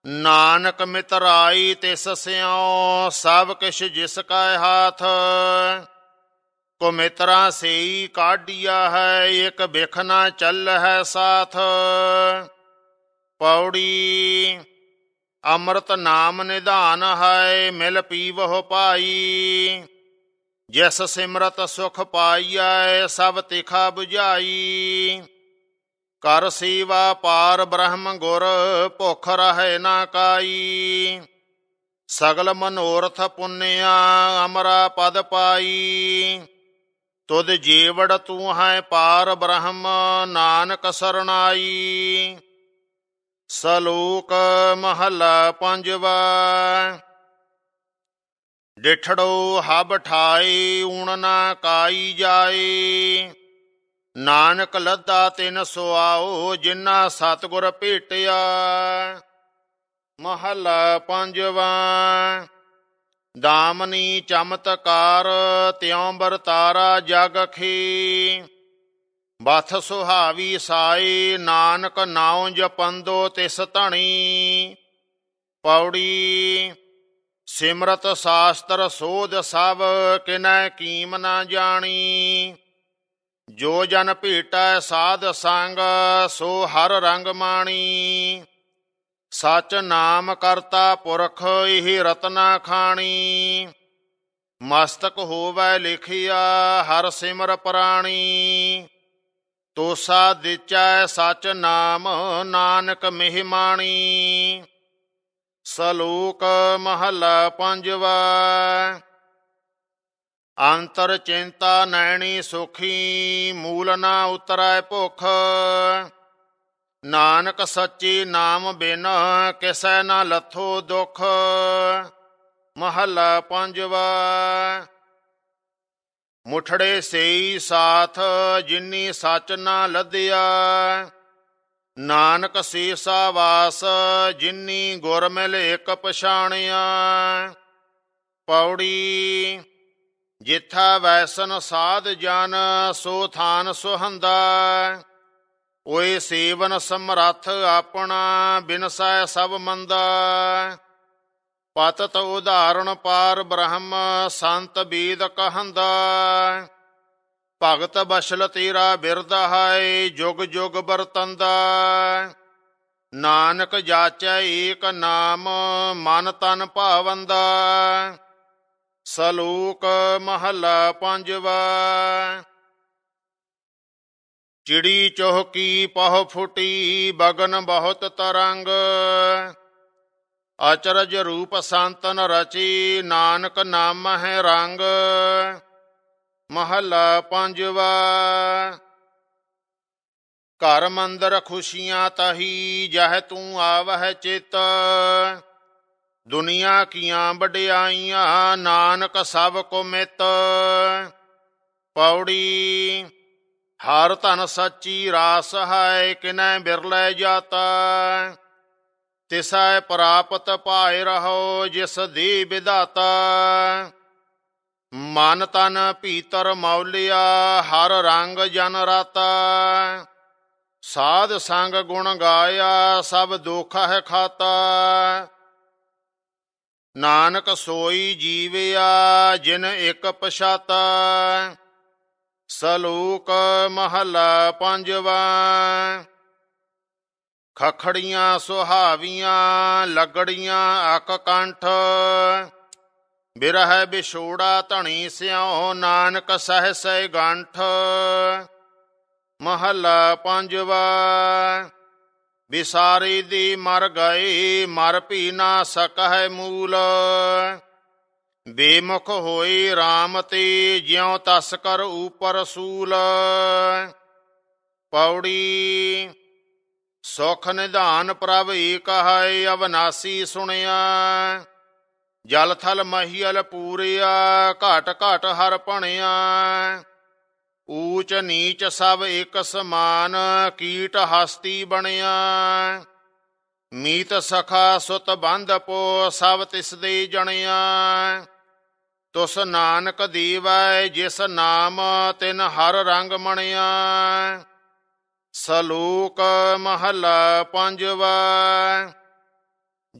ਨਾਨਕ ਮਿਤਰਾਈ ਤਿਸ ਸਿਉ ਸਭ ਕਿਛ ਜਿਸ ਕਾ ਹਾਥ ਕੋ ਮਿਤਰਾ ਸਈ ਕਾਢਿਆ ਹੈ ਇਕ ਨਾ ਚੱਲ ਹੈ ਸਾਥ ਪੌੜੀ ਅੰਮ੍ਰਿਤ ਨਾਮ ਨਿਧਾਨ ਹੈ ਮਿਲ ਪੀਵਹੁ ਪਾਈ ਜਿਸ ਸਿਮਰਤ ਸੁਖ ਪਾਈਐ ਸਭ ਤਿਖਾ 부ਝਾਈ ਕਰ ਸੇਵਾ ਪਾਰ ਬ੍ਰਹਮ ਗੁਰ ਭੁਖ ਰਹੇ ਨਾ ਕਾਈ ਸਗਲ ਮਨੋਰਥ ਪੁੰਨਿਆ ਅਮਰਾ ਪਦ ਪਾਈ ਤੁਧ ਜੀਵੜ ਤੂੰ ਹੈ ਪਾਰ ਬ੍ਰਹਮ ਨਾਨਕ ਸਰਣਾਈ ਸਲੋਕ ਮਹਲਾ ਪੰਜਵਾ ਡਿਠੜੋ ਹਬ ਠਾਈ ਊਣ ਨਾ ਕਾਈ ਜਾਏ ਨਾਨਕ ਲੱਦਾ ਤਿਨ ਆਓ ਜਿਨ੍ਹਾਂ ਸਤਗੁਰ ਭੇਟਿਆ ਮਹਲਾ ਪੰਜਵਾਂ ਦਾਮਨੀ ਚਮਤਕਾਰ ਤਿਉ ਬਰਤਾਰਾ ਜਗ ਖੀ ਬਥ ਸੁਹਾਵੀ ਸਾਈ ਨਾਨਕ ਨਾਉ ਜਪੰਦੋ ਤਿਸ ਧਣੀ ਪੌੜੀ ਸਿਮਰਤ ਸਾਸਤਰ ਸੋਧ ਸਭ ਕਿਨੈ ਕੀਮ ਨਾ ਜਾਣੀ ਜੋ ਜਨ ਭੇਟੈ ਸਾਧ ਸੰਗ ਸੋ ਹਰ ਰੰਗ ਮਾਣੀ ਸਚ ਨਾਮ ਕਰਤਾ ਪੁਰਖ ਇਹ ਰਤਨਾ ਖਾਣੀ ਮਸਤਕ ਹੋਵੈ ਲਿਖਿਆ ਹਰ ਸਿਮਰ ਪ੍ਰਾਣੀ ਤੋਸਾ ਦਿਚੈ ਸਚ ਨਾਮ ਨਾਨਕ ਮਹਿਮਾਣੀ ਸਲੋਕ ਮਹਲਾ 5 ਅੰਤਰ ਚਿੰਤਾ ਨੈਣੀ ਸੁਖੀ ਮੂਲ ਨਾ ਉਤਰੈ ਭੁਖ ਨਾਨਕ ਸੱਚੀ ਨਾਮ ਬਿਨ ਕਿਸੈ ਨਾ ਲਥੋ ਦੁਖ ਮਹਲਾ ਪੰਜਵਾ ਮੁਠੜੇ ਸਈ ਸਾਥ ਜਿਨੀ ਸਚ ਨਾ ਲਦਿਆ ਨਾਨਕ ਸੀਸਾ ਵਾਸ ਜਿਨੀ ਗੁਰ ਮਿਲ ਇਕ ਪਛਾਣਿਆ ਪੌੜੀ ਜਿਥਾ ਵੈਸਨ ਸਾਧ ਜਨ ਸੋ ਥਾਨ ਸੁਹੰਦਾ ਓਏ ਸੇਵਨ ਸਮਰੱਥ ਆਪਣਾ ਬਿਨਸੈ ਸਭ ਮੰਦਾ ਪਤਤ ਉਦਾਹਰਣ ਪਾਰ ਬ੍ਰਹਮ ਸੰਤ ਬੀਦ ਕਹੰਦਾ ਭਗਤ ਬਸ਼ਲ ਤੇਰਾ ਬਿਰਦ ਹੈ ਜੁਗ ਜੁਗ ਵਰਤੰਦਾ ਨਾਨਕ ਜਾਚੈ ਏਕ ਨਾਮ ਮਨ ਤਨ ਭਾਵੰਦਾ ਸਲੂਕ ਮਹਲਾ ਪੰਜਵਾ ਚਿੜੀ ਚੋਹਕੀ ਪਹ ਫੁਟੀ ਬਗਨ ਬਹੁਤ ਤਰੰਗ ਅਚਰਜ ਰੂਪ ਸੰਤਨ ਰਚੀ ਨਾਨਕ ਨਾਮ ਹੈ ਰੰਗ ਮਹਲਾ ਪੰਜਵਾ ਘਰ ਮੰਦਰ ਖੁਸ਼ੀਆਂ ਤਹੀ ਜਹ ਤੂੰ ਆਵਹਿ ਚਿਤ ਦੁਨੀਆ ਕੀਆਂ ਵਡਿਆਈਆਂ ਨਾਨਕ ਸਭ ਕੋ ਮਿਤ ਪੌੜੀ ਹਰ ਧਨ ਸੱਚੀ ਰਾਸ ਹੈ ਕਿਨੈ ਬਿਰਲੇ ਜਾਤ ਤਿਸੈ ਪ੍ਰਾਪਤ ਪਾਇ ਰਹੋ ਜਿਸ ਦੀ ਵਿਦਾਤਾ ਮਨ ਤਨ ਭੀਤਰ ਮੌਲਿਆ ਹਰ ਰੰਗ ਜਨ ਰਤ ਸਾਧ ਸੰਗ ਗੁਣ ਗਾਇਆ ਸਭ ਦੁਖ ਹੈ ਖਾਤਾ ਨਾਨਕ ਸੋਈ ਜੀਵਿਆ ਜਿਨ ਇੱਕ ਪਛਤ ਸਲੂਕ ਮਹਲਾ ਪੰਜਵਾ ਖਖੜੀਆਂ ਸੁਹਾਵੀਆਂ ਲਗੜੀਆਂ ਅਕ ਕੰਠ ਬਿਰਹ ਬਿਛੋੜਾ ਧਣੀ ਸਿਉ ਨਾਨਕ ਸਹਿ ਸੈ ਗੰਠ ਮਹਲਾ ਪੰਜਵਾ ਵਿਸਾਰੀ ਦੀ ਮਰ ਗਈ ਮਰ ਪੀ ਨਾ ਸਕਹਿ ਮੂਲ ਬੇਮੁਖ ਹੋਈ RAM ਤੇ ਜਿਉ ਤਸ ਕਰ ਉਪਰ ਸੂਲ ਪੌੜੀ ਸੁਖ ਨਿਧਾਨ ਪ੍ਰਭ ਏਕ ਹੈ ਅਵਨਾਸੀ ਸੁਣਿਆ ਜਲ ਥਲ ਮਹੀਲ ਪੂਰਿਆ ਘਟ ਘਟ ਹਰ ਪਣਿਆ ਊਚ ਨੀਚ ਸਭ ਇੱਕ ਸਮਾਨ ਕੀਟ ਹਸਤੀ ਬਣਿਆ ਮੀਤ ਸਖਾ ਸੁਤ ਬੰਧ ਪੋ ਸਭ ਤਿਸ ਦੇ ਜਣਿਆ ਤੁਸ ਨਾਨਕ ਦੀਵੈ ਜਿਸ ਨਾਮ ਤਿਨ ਹਰ ਰੰਗ ਮਣਿਆ ਸਲੂਕ ਮਹਲਾ ਪੰਜਵਾ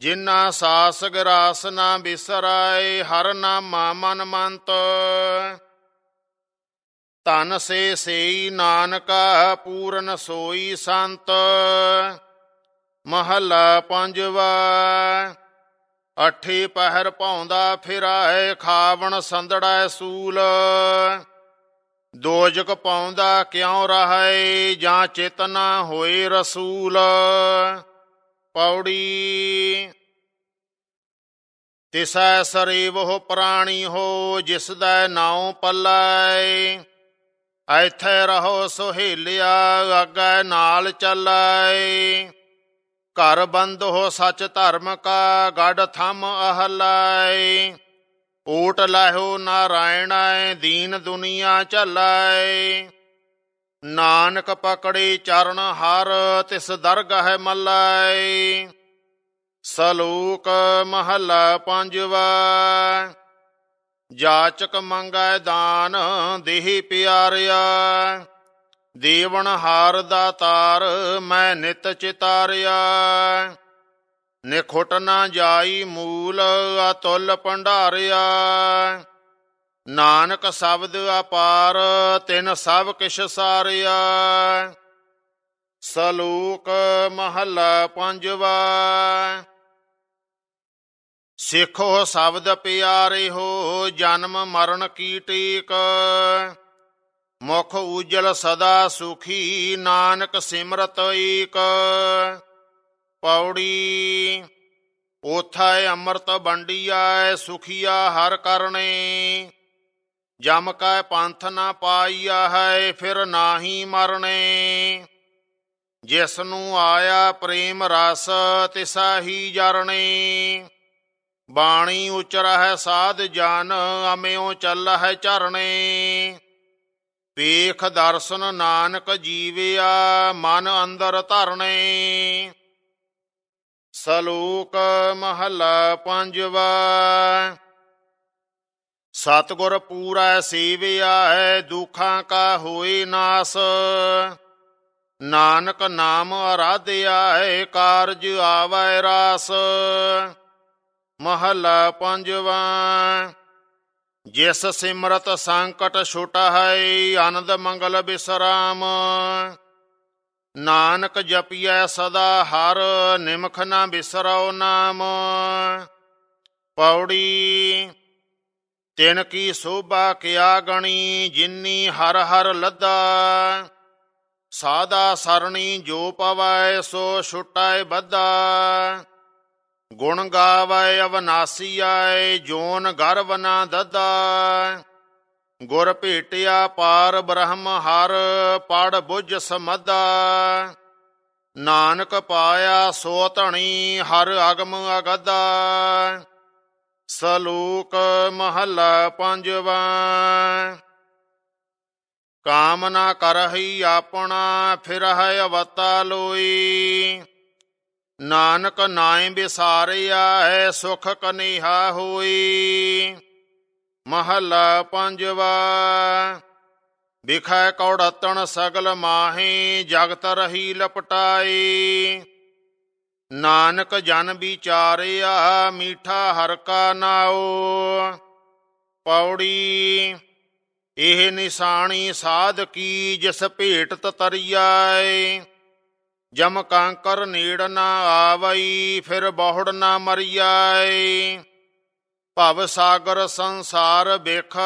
ਜਿਨਾਂ ਸਾਸ ਗਰਾਸ ਨਾ ਬਿਸਰਾਏ ਹਰ ਨਾਮ ਮਨ ਮੰਤ ਤਨ ਸੇ ਸੇਈ ਨਾਨਕਾ ਪੂਰਨ ਸੋਈ ਸੰਤ ਮਹੱਲਾ ਪੰਜਵਾ ਅਠੇ ਪਹਿਰ ਭੌਂਦਾ ਫਿਰਾਏ ਖਾਵਣ ਸੰਦੜਾ ਸੂਲ ਦੋਜਕ ਪਾਉਂਦਾ ਕਿਉ ਰਹੈ ਜਾਂ ਚੇਤਨਾ ਹੋਏ ਰਸੂਲ ਪੌੜੀ ਤਿਸੈ ਸਰੀਵ ਹੋ ਪ੍ਰਾਣੀ ਹੋ ਜਿਸ ਦਾ ਨਾਉ ਪੱਲੈ ਐਥੇ ਰਹੋ ਸੁਹੇਲਿਆ ਆਗੈ ਨਾਲ ਚੱਲੈ ਘਰ ਬੰਦ ਹੋ ਸੱਚ ਧਰਮ ਕਾ ਗੜ ਥਮ ਅਹਲੈ ਓਟ ਲਹਿਓ ਨਾਰਾਇਣੈ ਦੀਨ ਦੁਨੀਆ ਚੱਲੈ ਨਾਨਕ ਪਕੜੇ ਚਰਨ ਹਰ ਤਿਸ ਦਰਗਹ ਮੱਲੈ ਸਲੂਕ ਮਹਲਾ ਪੰਜਵਾ ਜਾਚਕ ਮੰਗੈ ਦਾਨ ਦੇਹੀ ਪਿਆਰਿਆ ਦੇਵਨ ਹਾਰ ਦਾ ਤਾਰ ਮੈਂ ਨਿਤ ਚਿਤਾਰਿਆ ਨਿਖੁਟ ਨਾ ਜਾਈ ਮੂਲ ਅਤੁੱਲ ਭੰਡਾਰਿਆ ਨਾਨਕ ਸ਼ਬਦ ਅਪਾਰ ਤਿਨ ਸਭ ਕਿਛ ਸਾਰਿਆ ਸਲੂਕ ਮਹਲਾ ਪੰਜਵਾ ਸਿੱਖੋ ਸ਼ਬਦ ਪਿਆਰੇ ਹੋ ਜਨਮ ਮਰਨ ਕੀ ਟੇਕ ਮੁਖ ਉਜਲ ਸਦਾ ਸੁਖੀ ਨਾਨਕ ਸਿਮਰਤ ਏਕ ਪੌੜੀ ਉਥੈ ਅੰਮ੍ਰਿਤ ਬੰਡੀਐ ਸੁਖੀਆ ਹਰ ਕਰਨੇ ਜਮ ਕਾ ਪੰਥ ਨਾ ਪਾਈਆ ਹੈ ਫਿਰ ਨਾਹੀ ਮਰਨੇ ਜਿਸ ਨੂੰ ਆਇਆ ਪ੍ਰੇਮ ਰਸ ਤਿਸਾਹੀ ਹੀ ਜਰਨੇ ਬਾਣੀ ਉਚਰਹਿ ਸਾਧ ਜਨ ਅਮਿਉ ਹੈ ਚਰਣੇ ਵੇਖ ਦਰਸ਼ਨ ਨਾਨਕ ਜੀਵਿਆ ਮਨ ਅੰਦਰ ਧਰਣੇ ਸਲੋਕ ਮਹਲਾ ਪੰਜਵਾ ਸਤਗੁਰ ਪੂਰਾ ਸੇਵਿਆ ਹੈ ਦੁੱਖਾਂ ਕਾ ਹੋਏ ਨਾਸ ਨਾਨਕ ਨਾਮ ਅਰਾਧਿਆ ਹੈ ਕਾਰਜ ਆਵੈ ਰਾਸ ਮਹਲਾ ਪੰਜਵਾਂ ਜਿਸ ਸਿਮਰਤ ਸੰਕਟ ਛੁਟਾ ਹੈ ਆਨੰਦ ਮੰਗਲ ਬਿਸਰਾਮ ਨਾਨਕ ਜਪੀਐ ਸਦਾ ਹਰ ਨਿਮਖ ਨਾ ਬਿਸਰਉ ਨਾਮ ਪੌੜੀ ਤਿਨ ਕੀ ਸੋਭਾ ਕਿਆ ਗਣੀ ਜਿਨੀ ਹਰ ਹਰ ਲੱਦਾ ਸਾਦਾ ਸਰਣੀ ਜੋ ਪਵੈ ਸੋ ਛੁਟਾਏ ਬੱਦਾ ਗੁਣ ਗਾਵੈ ਅਵਨਾਸੀਐ ਜੋਨ ਗਰਵ ਨਾ ਦਦਾ ਗੁਰ ਭੇਟਿਆ ਪਾਰ ਬ੍ਰਹਮ ਹਰ ਪੜ ਬੁਝ ਸਮਦਾ ਨਾਨਕ ਪਾਇਆ ਸੋ ਧਣੀ ਹਰ ਅਗਮ ਅਗਦਾ ਸਲੂਕ ਮਹਲਾ ਪੰਜਵਾ ਕਾਮਨਾ ਕਰਹੀ ਆਪਣਾ ਫਿਰਹਿ ਅਵਤਾ ਲੋਈ ਨਾਨਕ ਨਾਏ ਬਿਸਾਰਿਆ ਹੈ ਸੁਖ ਕਨੇਹਾ ਹੋਈ ਮਹਲਾ ਪੰਜਵਾ ਵਿਖੈ ਕੌੜਤਣ ਸਗਲ ਮਾਹੀ ਜਗਤ ਰਹੀ ਲਪਟਾਈ ਨਾਨਕ ਜਨ ਵਿਚਾਰਿਆ ਮੀਠਾ ਹਰ ਕਾ ਨਾਉ ਪੌੜੀ ਇਹ ਨਿਸ਼ਾਨੀ ਸਾਧ ਕੀ ਜਿਸ ਭੇਟ ਤਤਰੀਆਏ ਜਮ ਕਾਂਕਰ ਨੀੜ ਨਾ ਆਵਈ ਫਿਰ ਬਹੁੜ ਨਾ ਮਰਿਆਈ ਭਵ ਸਾਗਰ ਸੰਸਾਰ ਵੇਖ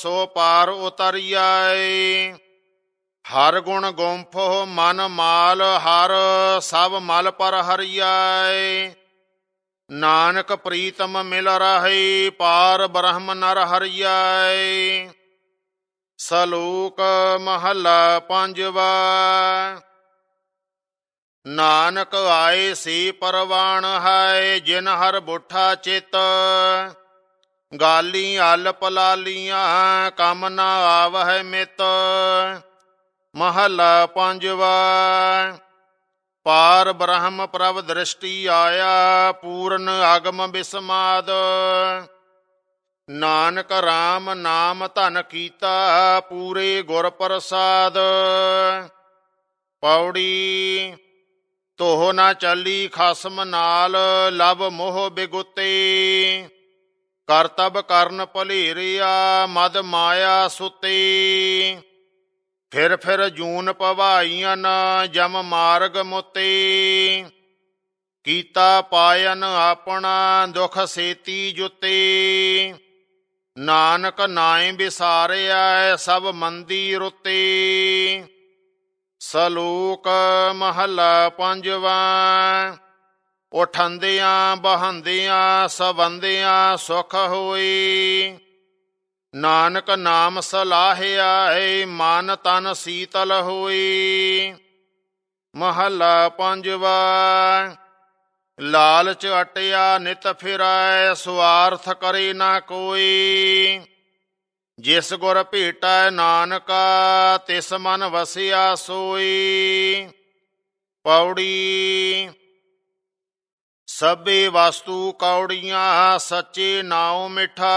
ਸੋ ਪਾਰ ਉਤਰਿਆਈ ਹਰ ਗੁਣ ਗੁੰਫੋ ਮਨ ਮਾਲ ਹਰ ਸਭ ਮਲ ਪਰ ਹਰਿਆਏ ਨਾਨਕ ਪ੍ਰੀਤਮ ਮਿਲ ਰਹੀ ਪਾਰ ਬ੍ਰਹਮ ਨਰ ਹਰਿਆਏ ਸਲੋਕ ਮਹਲਾ ਪੰਜਵਾ ਨਾਨਕ ਆਏ ਸੀ ਪਰਵਾਣ ਹੈ ਜਿਨ ਹਰ ਬੁੱਠਾ ਚਿਤ ਗਾਲੀ ਅਲ ਪਲਾਲੀਆਂ ਕੰਮ ਨਾ ਆਵਹਿ ਮਿਤ ਮਹਲਾ ਪੰਜਵਾ ਪਾਰ ਬ੍ਰਹਮ ਪ੍ਰਭ ਦ੍ਰਿਸ਼ਟੀ ਆਇਆ ਪੂਰਨ ਆਗਮ ਬਿਸਮਾਦ ਨਾਨਕ RAM ਨਾਮ ਧਨ ਕੀਤਾ ਪੂਰੇ ਗੁਰ ਪ੍ਰਸਾਦ ਪੌੜੀ ਤੋਹ ਨਾ ਚਾਲੀ ਖਸਮ ਨਾਲ ਲਵ ਮੋਹ ਬਿਗੁੱਤੇ ਕਰਤਬ ਕਰਨ ਭਲੇਰਿਆ ਮਦ ਮਾਇਆ ਸੁਤੇ ਫਿਰ ਫਿਰ ਜੂਨ ਪਵਾਈਆਂ ਜਮ ਮਾਰਗ ਮੁਤੇ ਕੀਤਾ ਪਾਇਨ ਆਪਣਾ ਦੁਖ ਸੇਤੀ ਜੁਤੇ ਨਾਨਕ ਨਾਏ ਵਿਸਾਰਿਆ ਸਭ ਮੰਦੀ ਰੁਤੇ ਸਲੂਕ ਮਹੱਲਾ ਪੰਜਵਾ ਉਠੰਦਿਆਂ ਬਹੰਦਿਆਂ ਸਵੰਦਿਆਂ ਸੁਖ ਹੋਈ ਨਾਨਕ ਨਾਮ ਸਲਾਹਿਆ ਏ ਮਨ ਤਨ ਸੀਤਲ ਹੋਈ ਮਹੱਲਾ ਪੰਜਵਾ ਲਾਲਚ ਅਟਿਆ ਨਿਤ ਫਿਰੈ ਸੁਆਰਥ ਕਰੇ ਨਾ ਕੋਈ ਜਿਸ ਗੁਰ ਭੇਟੈ ਨਾਨਕਾ ਤਿਸ ਮਨ ਵਸਿਆ ਸੋਈ ਪੌੜੀ ਸਭੇ ਵਸਤੂ ਕੌੜੀਆਂ ਸੱਚੇ ਨਾਉ ਮਿਠਾ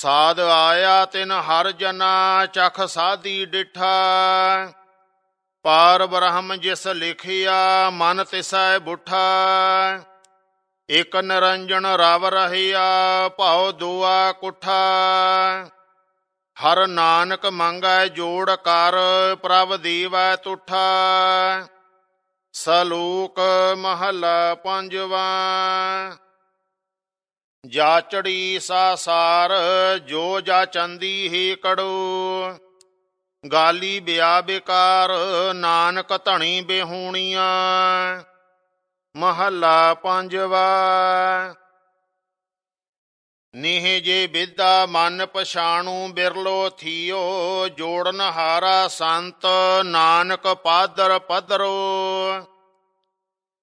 ਸਾਧ ਆਇਆ ਤਿਨ ਹਰ ਜਨਾ ਚਖ ਸਾਦੀ ਡਿਠਾ ਪਾਰ ਬ੍ਰਹਮ ਜਿਸ ਲਿਖਿਆ ਮਨ ਤਿਸੈ ਬੁਠਾ ਇਕ ਨਰੰਜਨ ਰਵ ਰਹੀਆ ਭਾਉ ਦੁਆ ਕੁਠਾ ਹਰ ਨਾਨਕ ਮੰਗੈ ਜੋੜ ਕਰ ਪ੍ਰਭ ਦੀਵੈ ਤੁਠਾ ਸਲੂਕ ਮਹਲਾ ਪੰਜਵਾ ਚੜੀ ਸਾਸਾਰ ਜੋ ਜਾ ਚੰਦੀ ਹੀ ਕੜੋ ਗਾਲੀ ਬਿਆ ਬੇਕਾਰ ਨਾਨਕ ਧਣੀ ਬਿਹੂਣੀਆਂ ਮਹੱਲਾ ਪੰਜਵਾ ਨਿਹ ਜੇ ਵਿਦਾ ਮਨ ਪਛਾਣੂ ਬਿਰਲੋ ਥੀਓ ਜੋੜਨ ਹਾਰਾ ਸੰਤ ਨਾਨਕ ਪਾਦਰ ਪਦਰੋ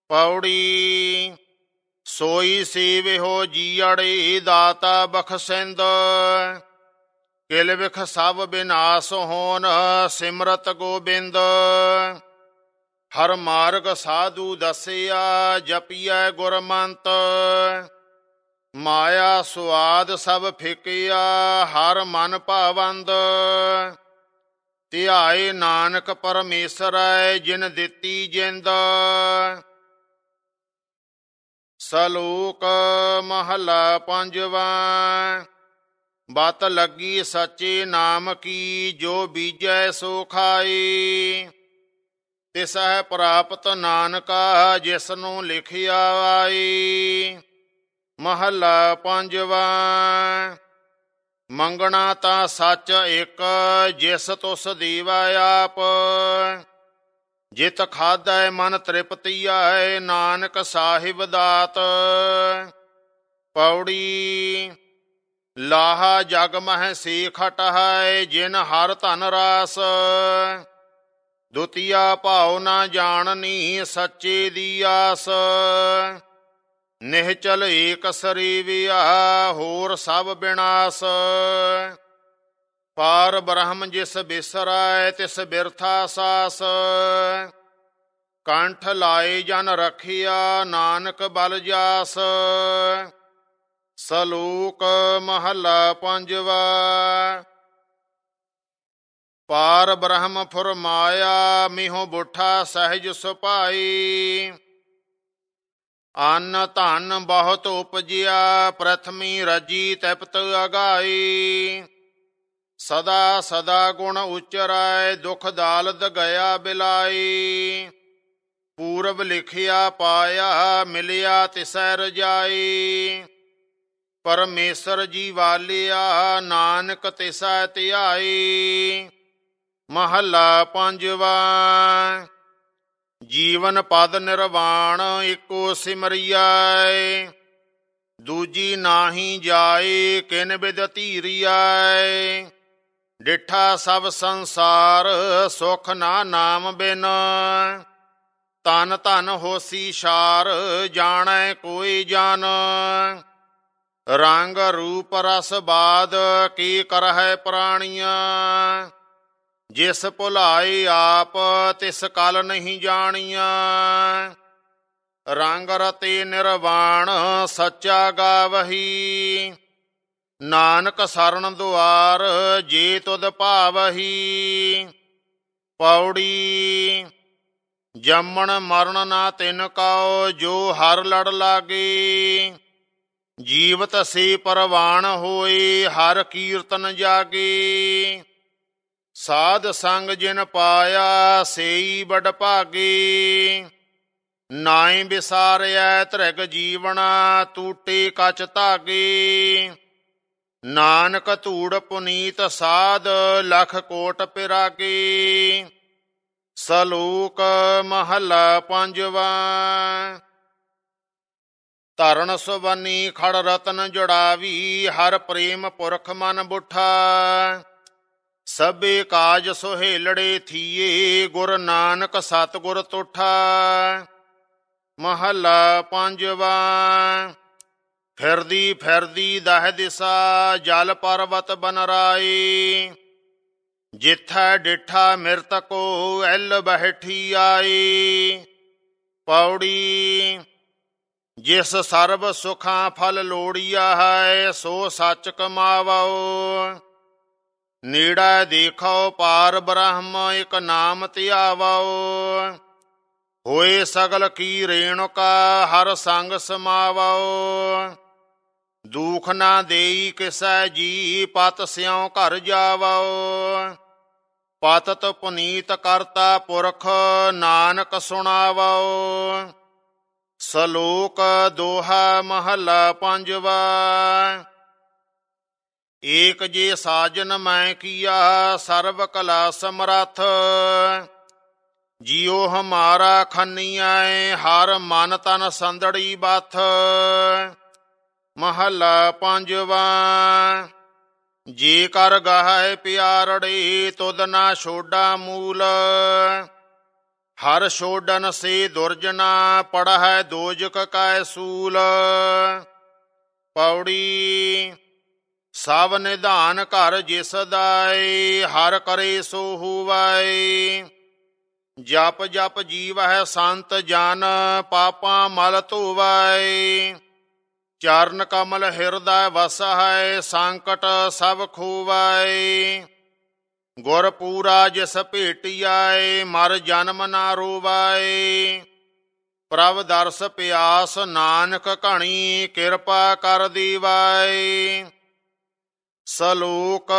ਪੌੜੀ ਸੋਈ ਸੇਵਿਹੋ ਜੀੜੇ ਦਾਤਾ ਬਖਸਿੰਦ ਕਿਲ ਵਿਖ ਸਭ ਬਿਨਾਸ ਹੋਣ ਸਿਮਰਤ ਗੋਬਿੰਦ ਹਰ ਮਾਰਗ ਸਾਧੂ ਦਸਿਆ ਜਪੀਐ ਗੁਰਮੰਤ ਮਾਇਆ ਸੁਆਦ ਸਭ ਫਿਕਿਆ ਹਰ ਮਨ ਭਾਵੰਦ ਧਿਆਏ ਨਾਨਕ ਪਰਮੇਸ਼ਰੈ ਜਿਨ ਦਿੱਤੀ ਜਿੰਦ ਸਲੋਕ ਮਹਲਾ ਪੰਜਵਾਂ ਬਤ ਲੱਗੀ ਸੱਚੇ ਨਾਮ ਕੀ ਜੋ ਬੀਜੈ ਸੋ ਖਾਈ ਤਿਸ ਹੈ ਪ੍ਰਾਪਤ ਨਾਨਕਾ ਜਿਸ ਨੂੰ ਲਿਖਿਆ ਆਈ ਮਹਲਾ ਪੰਜਵਾ ਮੰਗਣਾ ਤਾਂ ਸੱਚ ਇੱਕ ਜਿਸ ਤੁਸ ਦੀਵਾ ਆਪ ਜਿਤ ਖਾਦੈ ਮਨ ਤ੍ਰਿਪਤੀਆ ਹੈ ਨਾਨਕ ਸਾਹਿਬ ਦਾਤ ਪੌੜੀ ਲਾਹਾ ਜਗ ਮਹਿ ਸੇਖਟ ਹੈ ਜਿਨ ਹਰ ਧਨ ਰਾਸ ਦੁਤੀਆ ਭਾਉ ਨਾ ਜਾਣਨੀ ਸੱਚੇ ਦੀ ਆਸ ਨਿਹਚਲ ਏਕ ਸਰੀ ਵਿਆ ਹੋਰ ਸਭ ਬਿਨਾਸ ਪਾਰ ਬ੍ਰਹਮ ਜਿਸ ਬਿਸਰਾਇ ਤਿਸ ਬਿਰਥਾ ਸਾਸ ਕੰਠ ਲਾਏ ਜਨ ਰਖਿਆ ਨਾਨਕ ਬਲ ਜਾਸ ਸਲੂਕ ਮਹਲਾ ਪੰਜਵਾ ਪਾਰ ਬ੍ਰਹਮ ਫੁਰਮਾਇਆ ਮਿਹੋ ਬੁਠਾ ਸਹਿਜ ਸੁਭਾਈ ਅੰਨ ਧਨ ਬਹੁਤ ਉਪਜਿਆ ਪ੍ਰਥਮੀ ਰਜੀ ਤਪਤ ਅਗਾਈ ਸਦਾ ਸਦਾ ਗੁਣ ਉਚਰਾਇ ਦੁਖ ਦਾਲਦ ਗਿਆ ਬਿਲਾਈ ਪੂਰਬ ਲਿਖਿਆ ਪਾਇਆ ਮਿਲਿਆ ਤਿਸੈ ਰਜਾਈ ਪਰਮੇਸ਼ਰ ਜੀ ਵਾਲਿਆ ਨਾਨਕ ਤਿਸੈ ਧਿਆਈ ਮਹੱਲਾ ਪੰਜਵਾ ਜੀਵਨ ਪਦ ਨਿਰਵਾਣ ਏਕੋ ਸਿਮਰਿਆਏ ਦੂਜੀ ਨਾਹੀ ਜਾਏ ਕਿਨ ਬਿਦ ਧੀਰਿਆਏ ਡਿਠਾ ਸਭ ਸੰਸਾਰ ਸੁਖ ਨਾ ਨਾਮ ਬਿਨ ਤਨ ਤਨ ਹੋਸੀ ਸ਼ਾਰ ਜਾਣੈ ਕੋਈ ਜਨ ਰੰਗ ਰੂਪ ਰਸ ਬਾਦ ਕੀ ਕਰਹਿ ਪ੍ਰਾਣੀਆਂ ਜਿਸ ਭੁਲਾਏ ਆਪ ਤਿਸ ਕਲ ਨਹੀਂ ਜਾਣੀਆਂ ਰੰਗ ਰਤੇ ਨਿਰਵਾਣ ਸੱਚਾ ਗਾਵਹੀ ਨਾਨਕ ਸਰਣ ਦੁਆਰ ਜੀ ਤੁਧ ਭਾਵਹੀ ਪੌੜੀ ਜੰਮਣ ਮਰਨ ਨਾ ਤਿਨ ਕਾਉ ਜੋ ਹਰ ਲੜ ਲਾਗੇ ਜੀਵਤ ਸੇ ਪਰਵਾਣ ਹੋਏ ਹਰ ਕੀਰਤਨ ਜਾਗੇ ਸਾਧ ਸੰਗ ਜਿਨ ਪਾਇਆ ਸੇਈ ਬੜ ਭਾਗੀ ਨਾਏ ਵਿਸਾਰਿਆ ਧਰਗ ਜੀਵਣਾ ਟੂਟੇ ਕਚ ਧਾਗੀ ਨਾਨਕ ਧੂੜ ਪੁਨੀਤ ਸਾਧ ਲਖ ਕੋਟ ਪਿਰਾਗੀ ਸਲੂਕ ਮਹਲਾ ਪੰਜਵਾ ਧਰਨ ਸੁਵਨੀ ਖੜ ਰਤਨ ਜੜਾਵੀ ਹਰ ਪ੍ਰੇਮ ਪੁਰਖ ਮਨ ਬੁਠਾ ਸਭੇ ਕਾਜ ਸੁਹੇਲੜੇ ਥੀਏ ਗੁਰ ਨਾਨਕ ਸਤਗੁਰ ਤੁਠਾ ਮਹੱਲਾ ਪੰਜਵਾ ਫਿਰਦੀ ਫਿਰਦੀ ਦਹ ਦਿਸਾ ਜਲ ਪਰਵਤ ਬਨਰਾਈ ਜਿਥੈ ਡਿਠਾ ਮਿਰਤ ਕੋ ਐਲ ਬਹਿਠੀ ਆਈ ਪੌੜੀ ਜਿਸ ਸਰਬ ਸੁਖਾਂ ਫਲ ਲੋੜੀਆ ਹੈ ਸੋ ਸੱਚ ਕਮਾਵੋ ਨੇੜਾ ਦੇਖੋ ਪਾਰ ਬ੍ਰਹਮ ਇਕ ਨਾਮ ਧਿਆਵੋ ਹੋਏ ਸਗਲ ਕੀ ਰੇਣੁਕਾ ਹਰ ਸੰਗ ਸਮਾਵੋ ਦੁਖ ਨਾ ਦੇਈ ਕਿਸੈ ਜੀ ਪਤ ਸਿਉ ਘਰ ਜਾਵੋ ਤ ਪੁਨੀਤ ਕਰਤਾ ਪੁਰਖ ਨਾਨਕ ਸੁਣਾਵੋ ਸਲੋਕ ਦੋਹਾ ਮਹਲਾ ਪੰਜਵਾ ਏਕ ਜੇ ਸਾਜਨ ਮੈਂ ਕੀਆ ਸਰਬ ਕਲਾ ਸਮਰਥ ਜਿਉ ਹਮਾਰਾ ਖੰਨੀਐ ਹਰ ਮਨ ਤਨ ਸੰਦੜੀ ਬਾਥ ਮਹਲਾ ਪੰਜਵਾ ਜੇ ਕਰ ਗਾਹੈ ਪਿਆਰੜੇ ਤੁਦ ਨਾ ਛੋਡਾ ਮੂਲ ਹਰ ਛੋਡਨ ਸੇ ਦੁਰਜਨਾ ਪੜਹਿ ਦੋਜਕ ਕੈ ਸੂਲ ਪੌੜੀ ਸਭ ਨਿਧਾਨ ਘਰ ਜਿਸ ਦਾਈ ਹਰ ਕਰੇ ਸੋ ਹੋਵੈ ਜਪ ਜਪ ਜੀਵ ਹੈ ਸੰਤ ਜਨ ਪਾਪਾਂ ਮਲ ਧੋਵੈ ਚਰਨ ਕਮਲ ਹਿਰਦੈ ਵਸ ਹੈ ਸੰਕਟ ਸਭ ਖੂਵੈ ਗੁਰ ਪੂਰਾ ਜਿਸ ਭੇਟਿਆਏ ਮਰ ਜਨਮ ਨਾ ਰੋਵੈ ਪ੍ਰਭ ਦਰਸ ਪਿਆਸ ਨਾਨਕ ਘਣੀ ਕਿਰਪਾ ਕਰ ਦੀਵਾਏ ਸਲੋਕ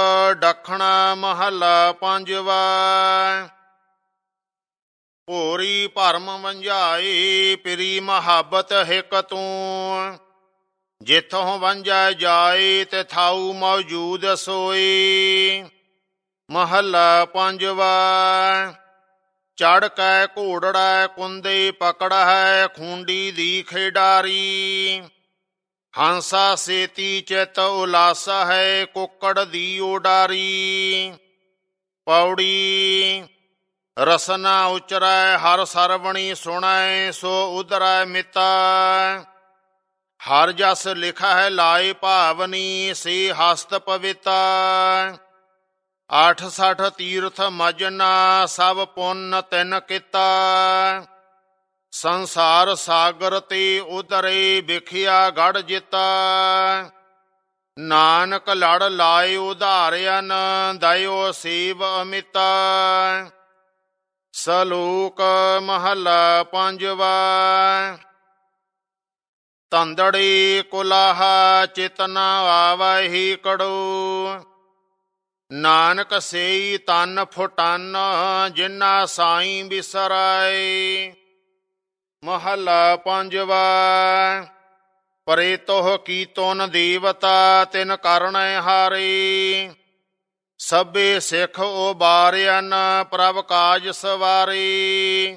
ਡਖਣਾ ਮਹਲਾ ਪੰਜਵਾ ਪੂਰੀ ਭਰਮ ਵੰਝਾਈ ਪਰੀ ਮਹਾਬਤ ਹਿਕ ਤੂੰ ਜਿਥੋਂ ਵੰਝੈ ਜਾਏ ਤੇ ਥਾਉ ਮੌਜੂਦ ਸੋਈ ਮਹਲਾ ਪੰਜਵਾ ਚੜ ਕੈ ਘੋੜੜਾ ਕੁੰਦੇ ਪਕੜ ਹੈ ਖੁੰਡੀ ਦੀ ਖੇਡਾਰੀ ਹੰਸਾ ਸੇਤੀ ਚਿਤ ਉਲਾਸ ਹੈ ਕੋਕੜ ਦੀ ਓਡਾਰੀ ਪੌੜੀ ਰਸਨਾ ਉਚਰੈ ਹਰ ਸਰਵਣੀ ਸੁਣੈ ਸੋ ਉਦਰੈ ਮਿਤਾ ਹਰ ਜਸ ਲਿਖਾ ਹੈ ਲਾਏ ਭਾਵਨੀ ਸੇ ਹਸਤ ਪਵਿਤਾ 68 ਤੀਰਥ ਮਜਨਾ ਸਭ ਪੁੰਨ ਤਿਨ ਕੀਤਾ ਸੰਸਾਰ ਸਾਗਰ ਤੇ ਉਤਰੇ ਵਿਖਿਆ ਗੜ ਜਿਤਾ ਨਾਨਕ ਲੜ ਲਾਇ ਉਧਾਰਿਆਨ ਦਇਓ ਸੇਵ ਅਮਿਤ ਸਲੋਕ ਮਹਲਾ ਪੰਜਵਾ ਤੰਦੜੀ ਕੁਲਾਹ ਚਿਤਨ ਆਵਹੀ ਕੜੋ ਨਾਨਕ ਸੇਈ ਤਨ ਫੁਟਨ ਜਿਨਾ ਸਾਈ ਬਿਸਰਾਏ ਮਹੱਲਾ ਪੰਜਵਾ ਪਰੇ ਤੋਹ ਕੀ ਤੋਨ ਦੇਵਤਾ ਤਿਨ ਕਰਣੈ ਹਾਰੀ ਸਭੇ ਸਿਖ ਓ ਬਾਰਿਆਨ ਪ੍ਰਭ ਕਾਜ ਸਵਾਰੀ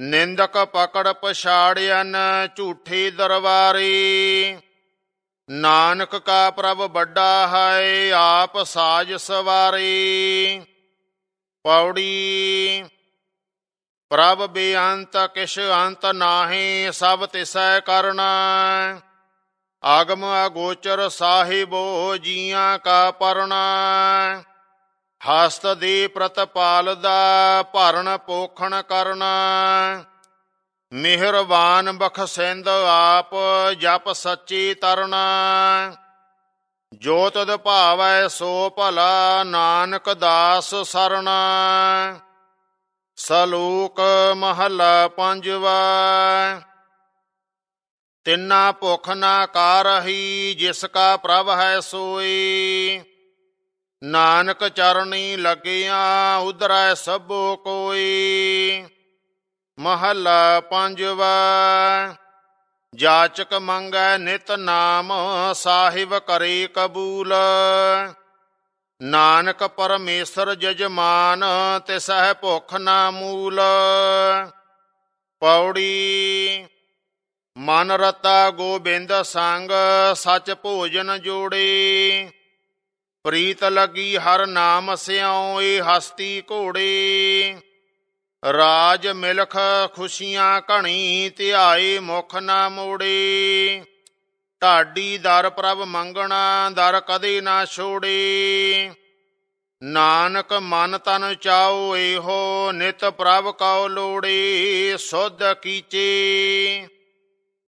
ਨਿੰਦਕ ਪਕੜ ਪਛਾੜਿਆਨ ਝੂਠੇ ਦਰਬਾਰੀ ਨਾਨਕ ਕਾ ਪ੍ਰਭ ਵੱਡਾ ਹੈ ਆਪ ਸਾਜ ਸਵਾਰੀ ਪੌੜੀ ਪ੍ਰਭ ਬੇਅੰਤ ਕਿਛ ਅੰਤ ਨਾਹੀ ਸਭ ਤਿਸੈ ਕਰਣਾ ਆਗਮ ਅਗੋਚਰ ਸਾਹਿਬੋ ਜੀਆਂ ਕਾ ਪਰਣਾ ਹਸਤ ਦੀ ਪ੍ਰਤਪਾਲ ਦਾ ਭਰਨ ਪੋਖਣ ਕਰਨਾ ਮਿਹਰਬਾਨ ਬਖਸ਼ਿੰਦ ਆਪ ਜਪ ਸੱਚੀ ਤਰਨਾ ਜੋ ਤਦ ਭਾਵੈ ਸੋ ਭਲਾ ਨਾਨਕ ਦਾਸ ਸਰਣਾ ਸਲੋਕ ਮਹਲਾ ਪੰਜਵਾ ਤਿੰਨਾ ਭੁਖ ਨਾ ਕਾਰਹੀ ਜਿਸ ਕਾ ਪ੍ਰਭ ਹੈ ਸੋਈ ਨਾਨਕ ਚਰਣੀ ਲਗਿਆ ਉਧਰੈ ਸਭੋ ਕੋਈ ਮਹਲਾ ਪੰਜਵਾ ਜਾਚਕ ਮੰਗੈ ਨਿਤ ਨਾਮ ਸਾਹਿਬ ਕਰੇ ਕਬੂਲ ਨਾਨਕ ਪਰਮੇਸ਼ਰ ਜਜਮਾਨ ਤੇ ਸਹਿ ਭੁਖ ਨਾ ਮੂਲ ਪੌੜੀ ਮਨ ਰਤਾ ਗੋਬਿੰਦ ਸੰਗ ਸੱਚ ਭੋਜਨ ਜੋੜੇ ਪ੍ਰੀਤ ਲੱਗੀ ਹਰ ਨਾਮ ਸਿਉ ਏ ਹਸਤੀ ਘੋੜੇ ਰਾਜ ਮਿਲਖ ਖੁਸ਼ੀਆਂ ਘਣੀ ਧਿਆਏ ਮੁਖ ਨਾ ਮੋੜੇ ਢਾਡੀ ਦਰ ਪ੍ਰਭ ਮੰਗਣਾ ਦਰ ਕਦੇ ਨਾ ਛੋੜੀ ਨਾਨਕ ਮਨ ਤਨ ਚਾਉ ਇਹੋ ਨਿਤ ਪ੍ਰਭ ਕਉ ਲੋੜੀ ਸੁਧ ਕੀਚੇ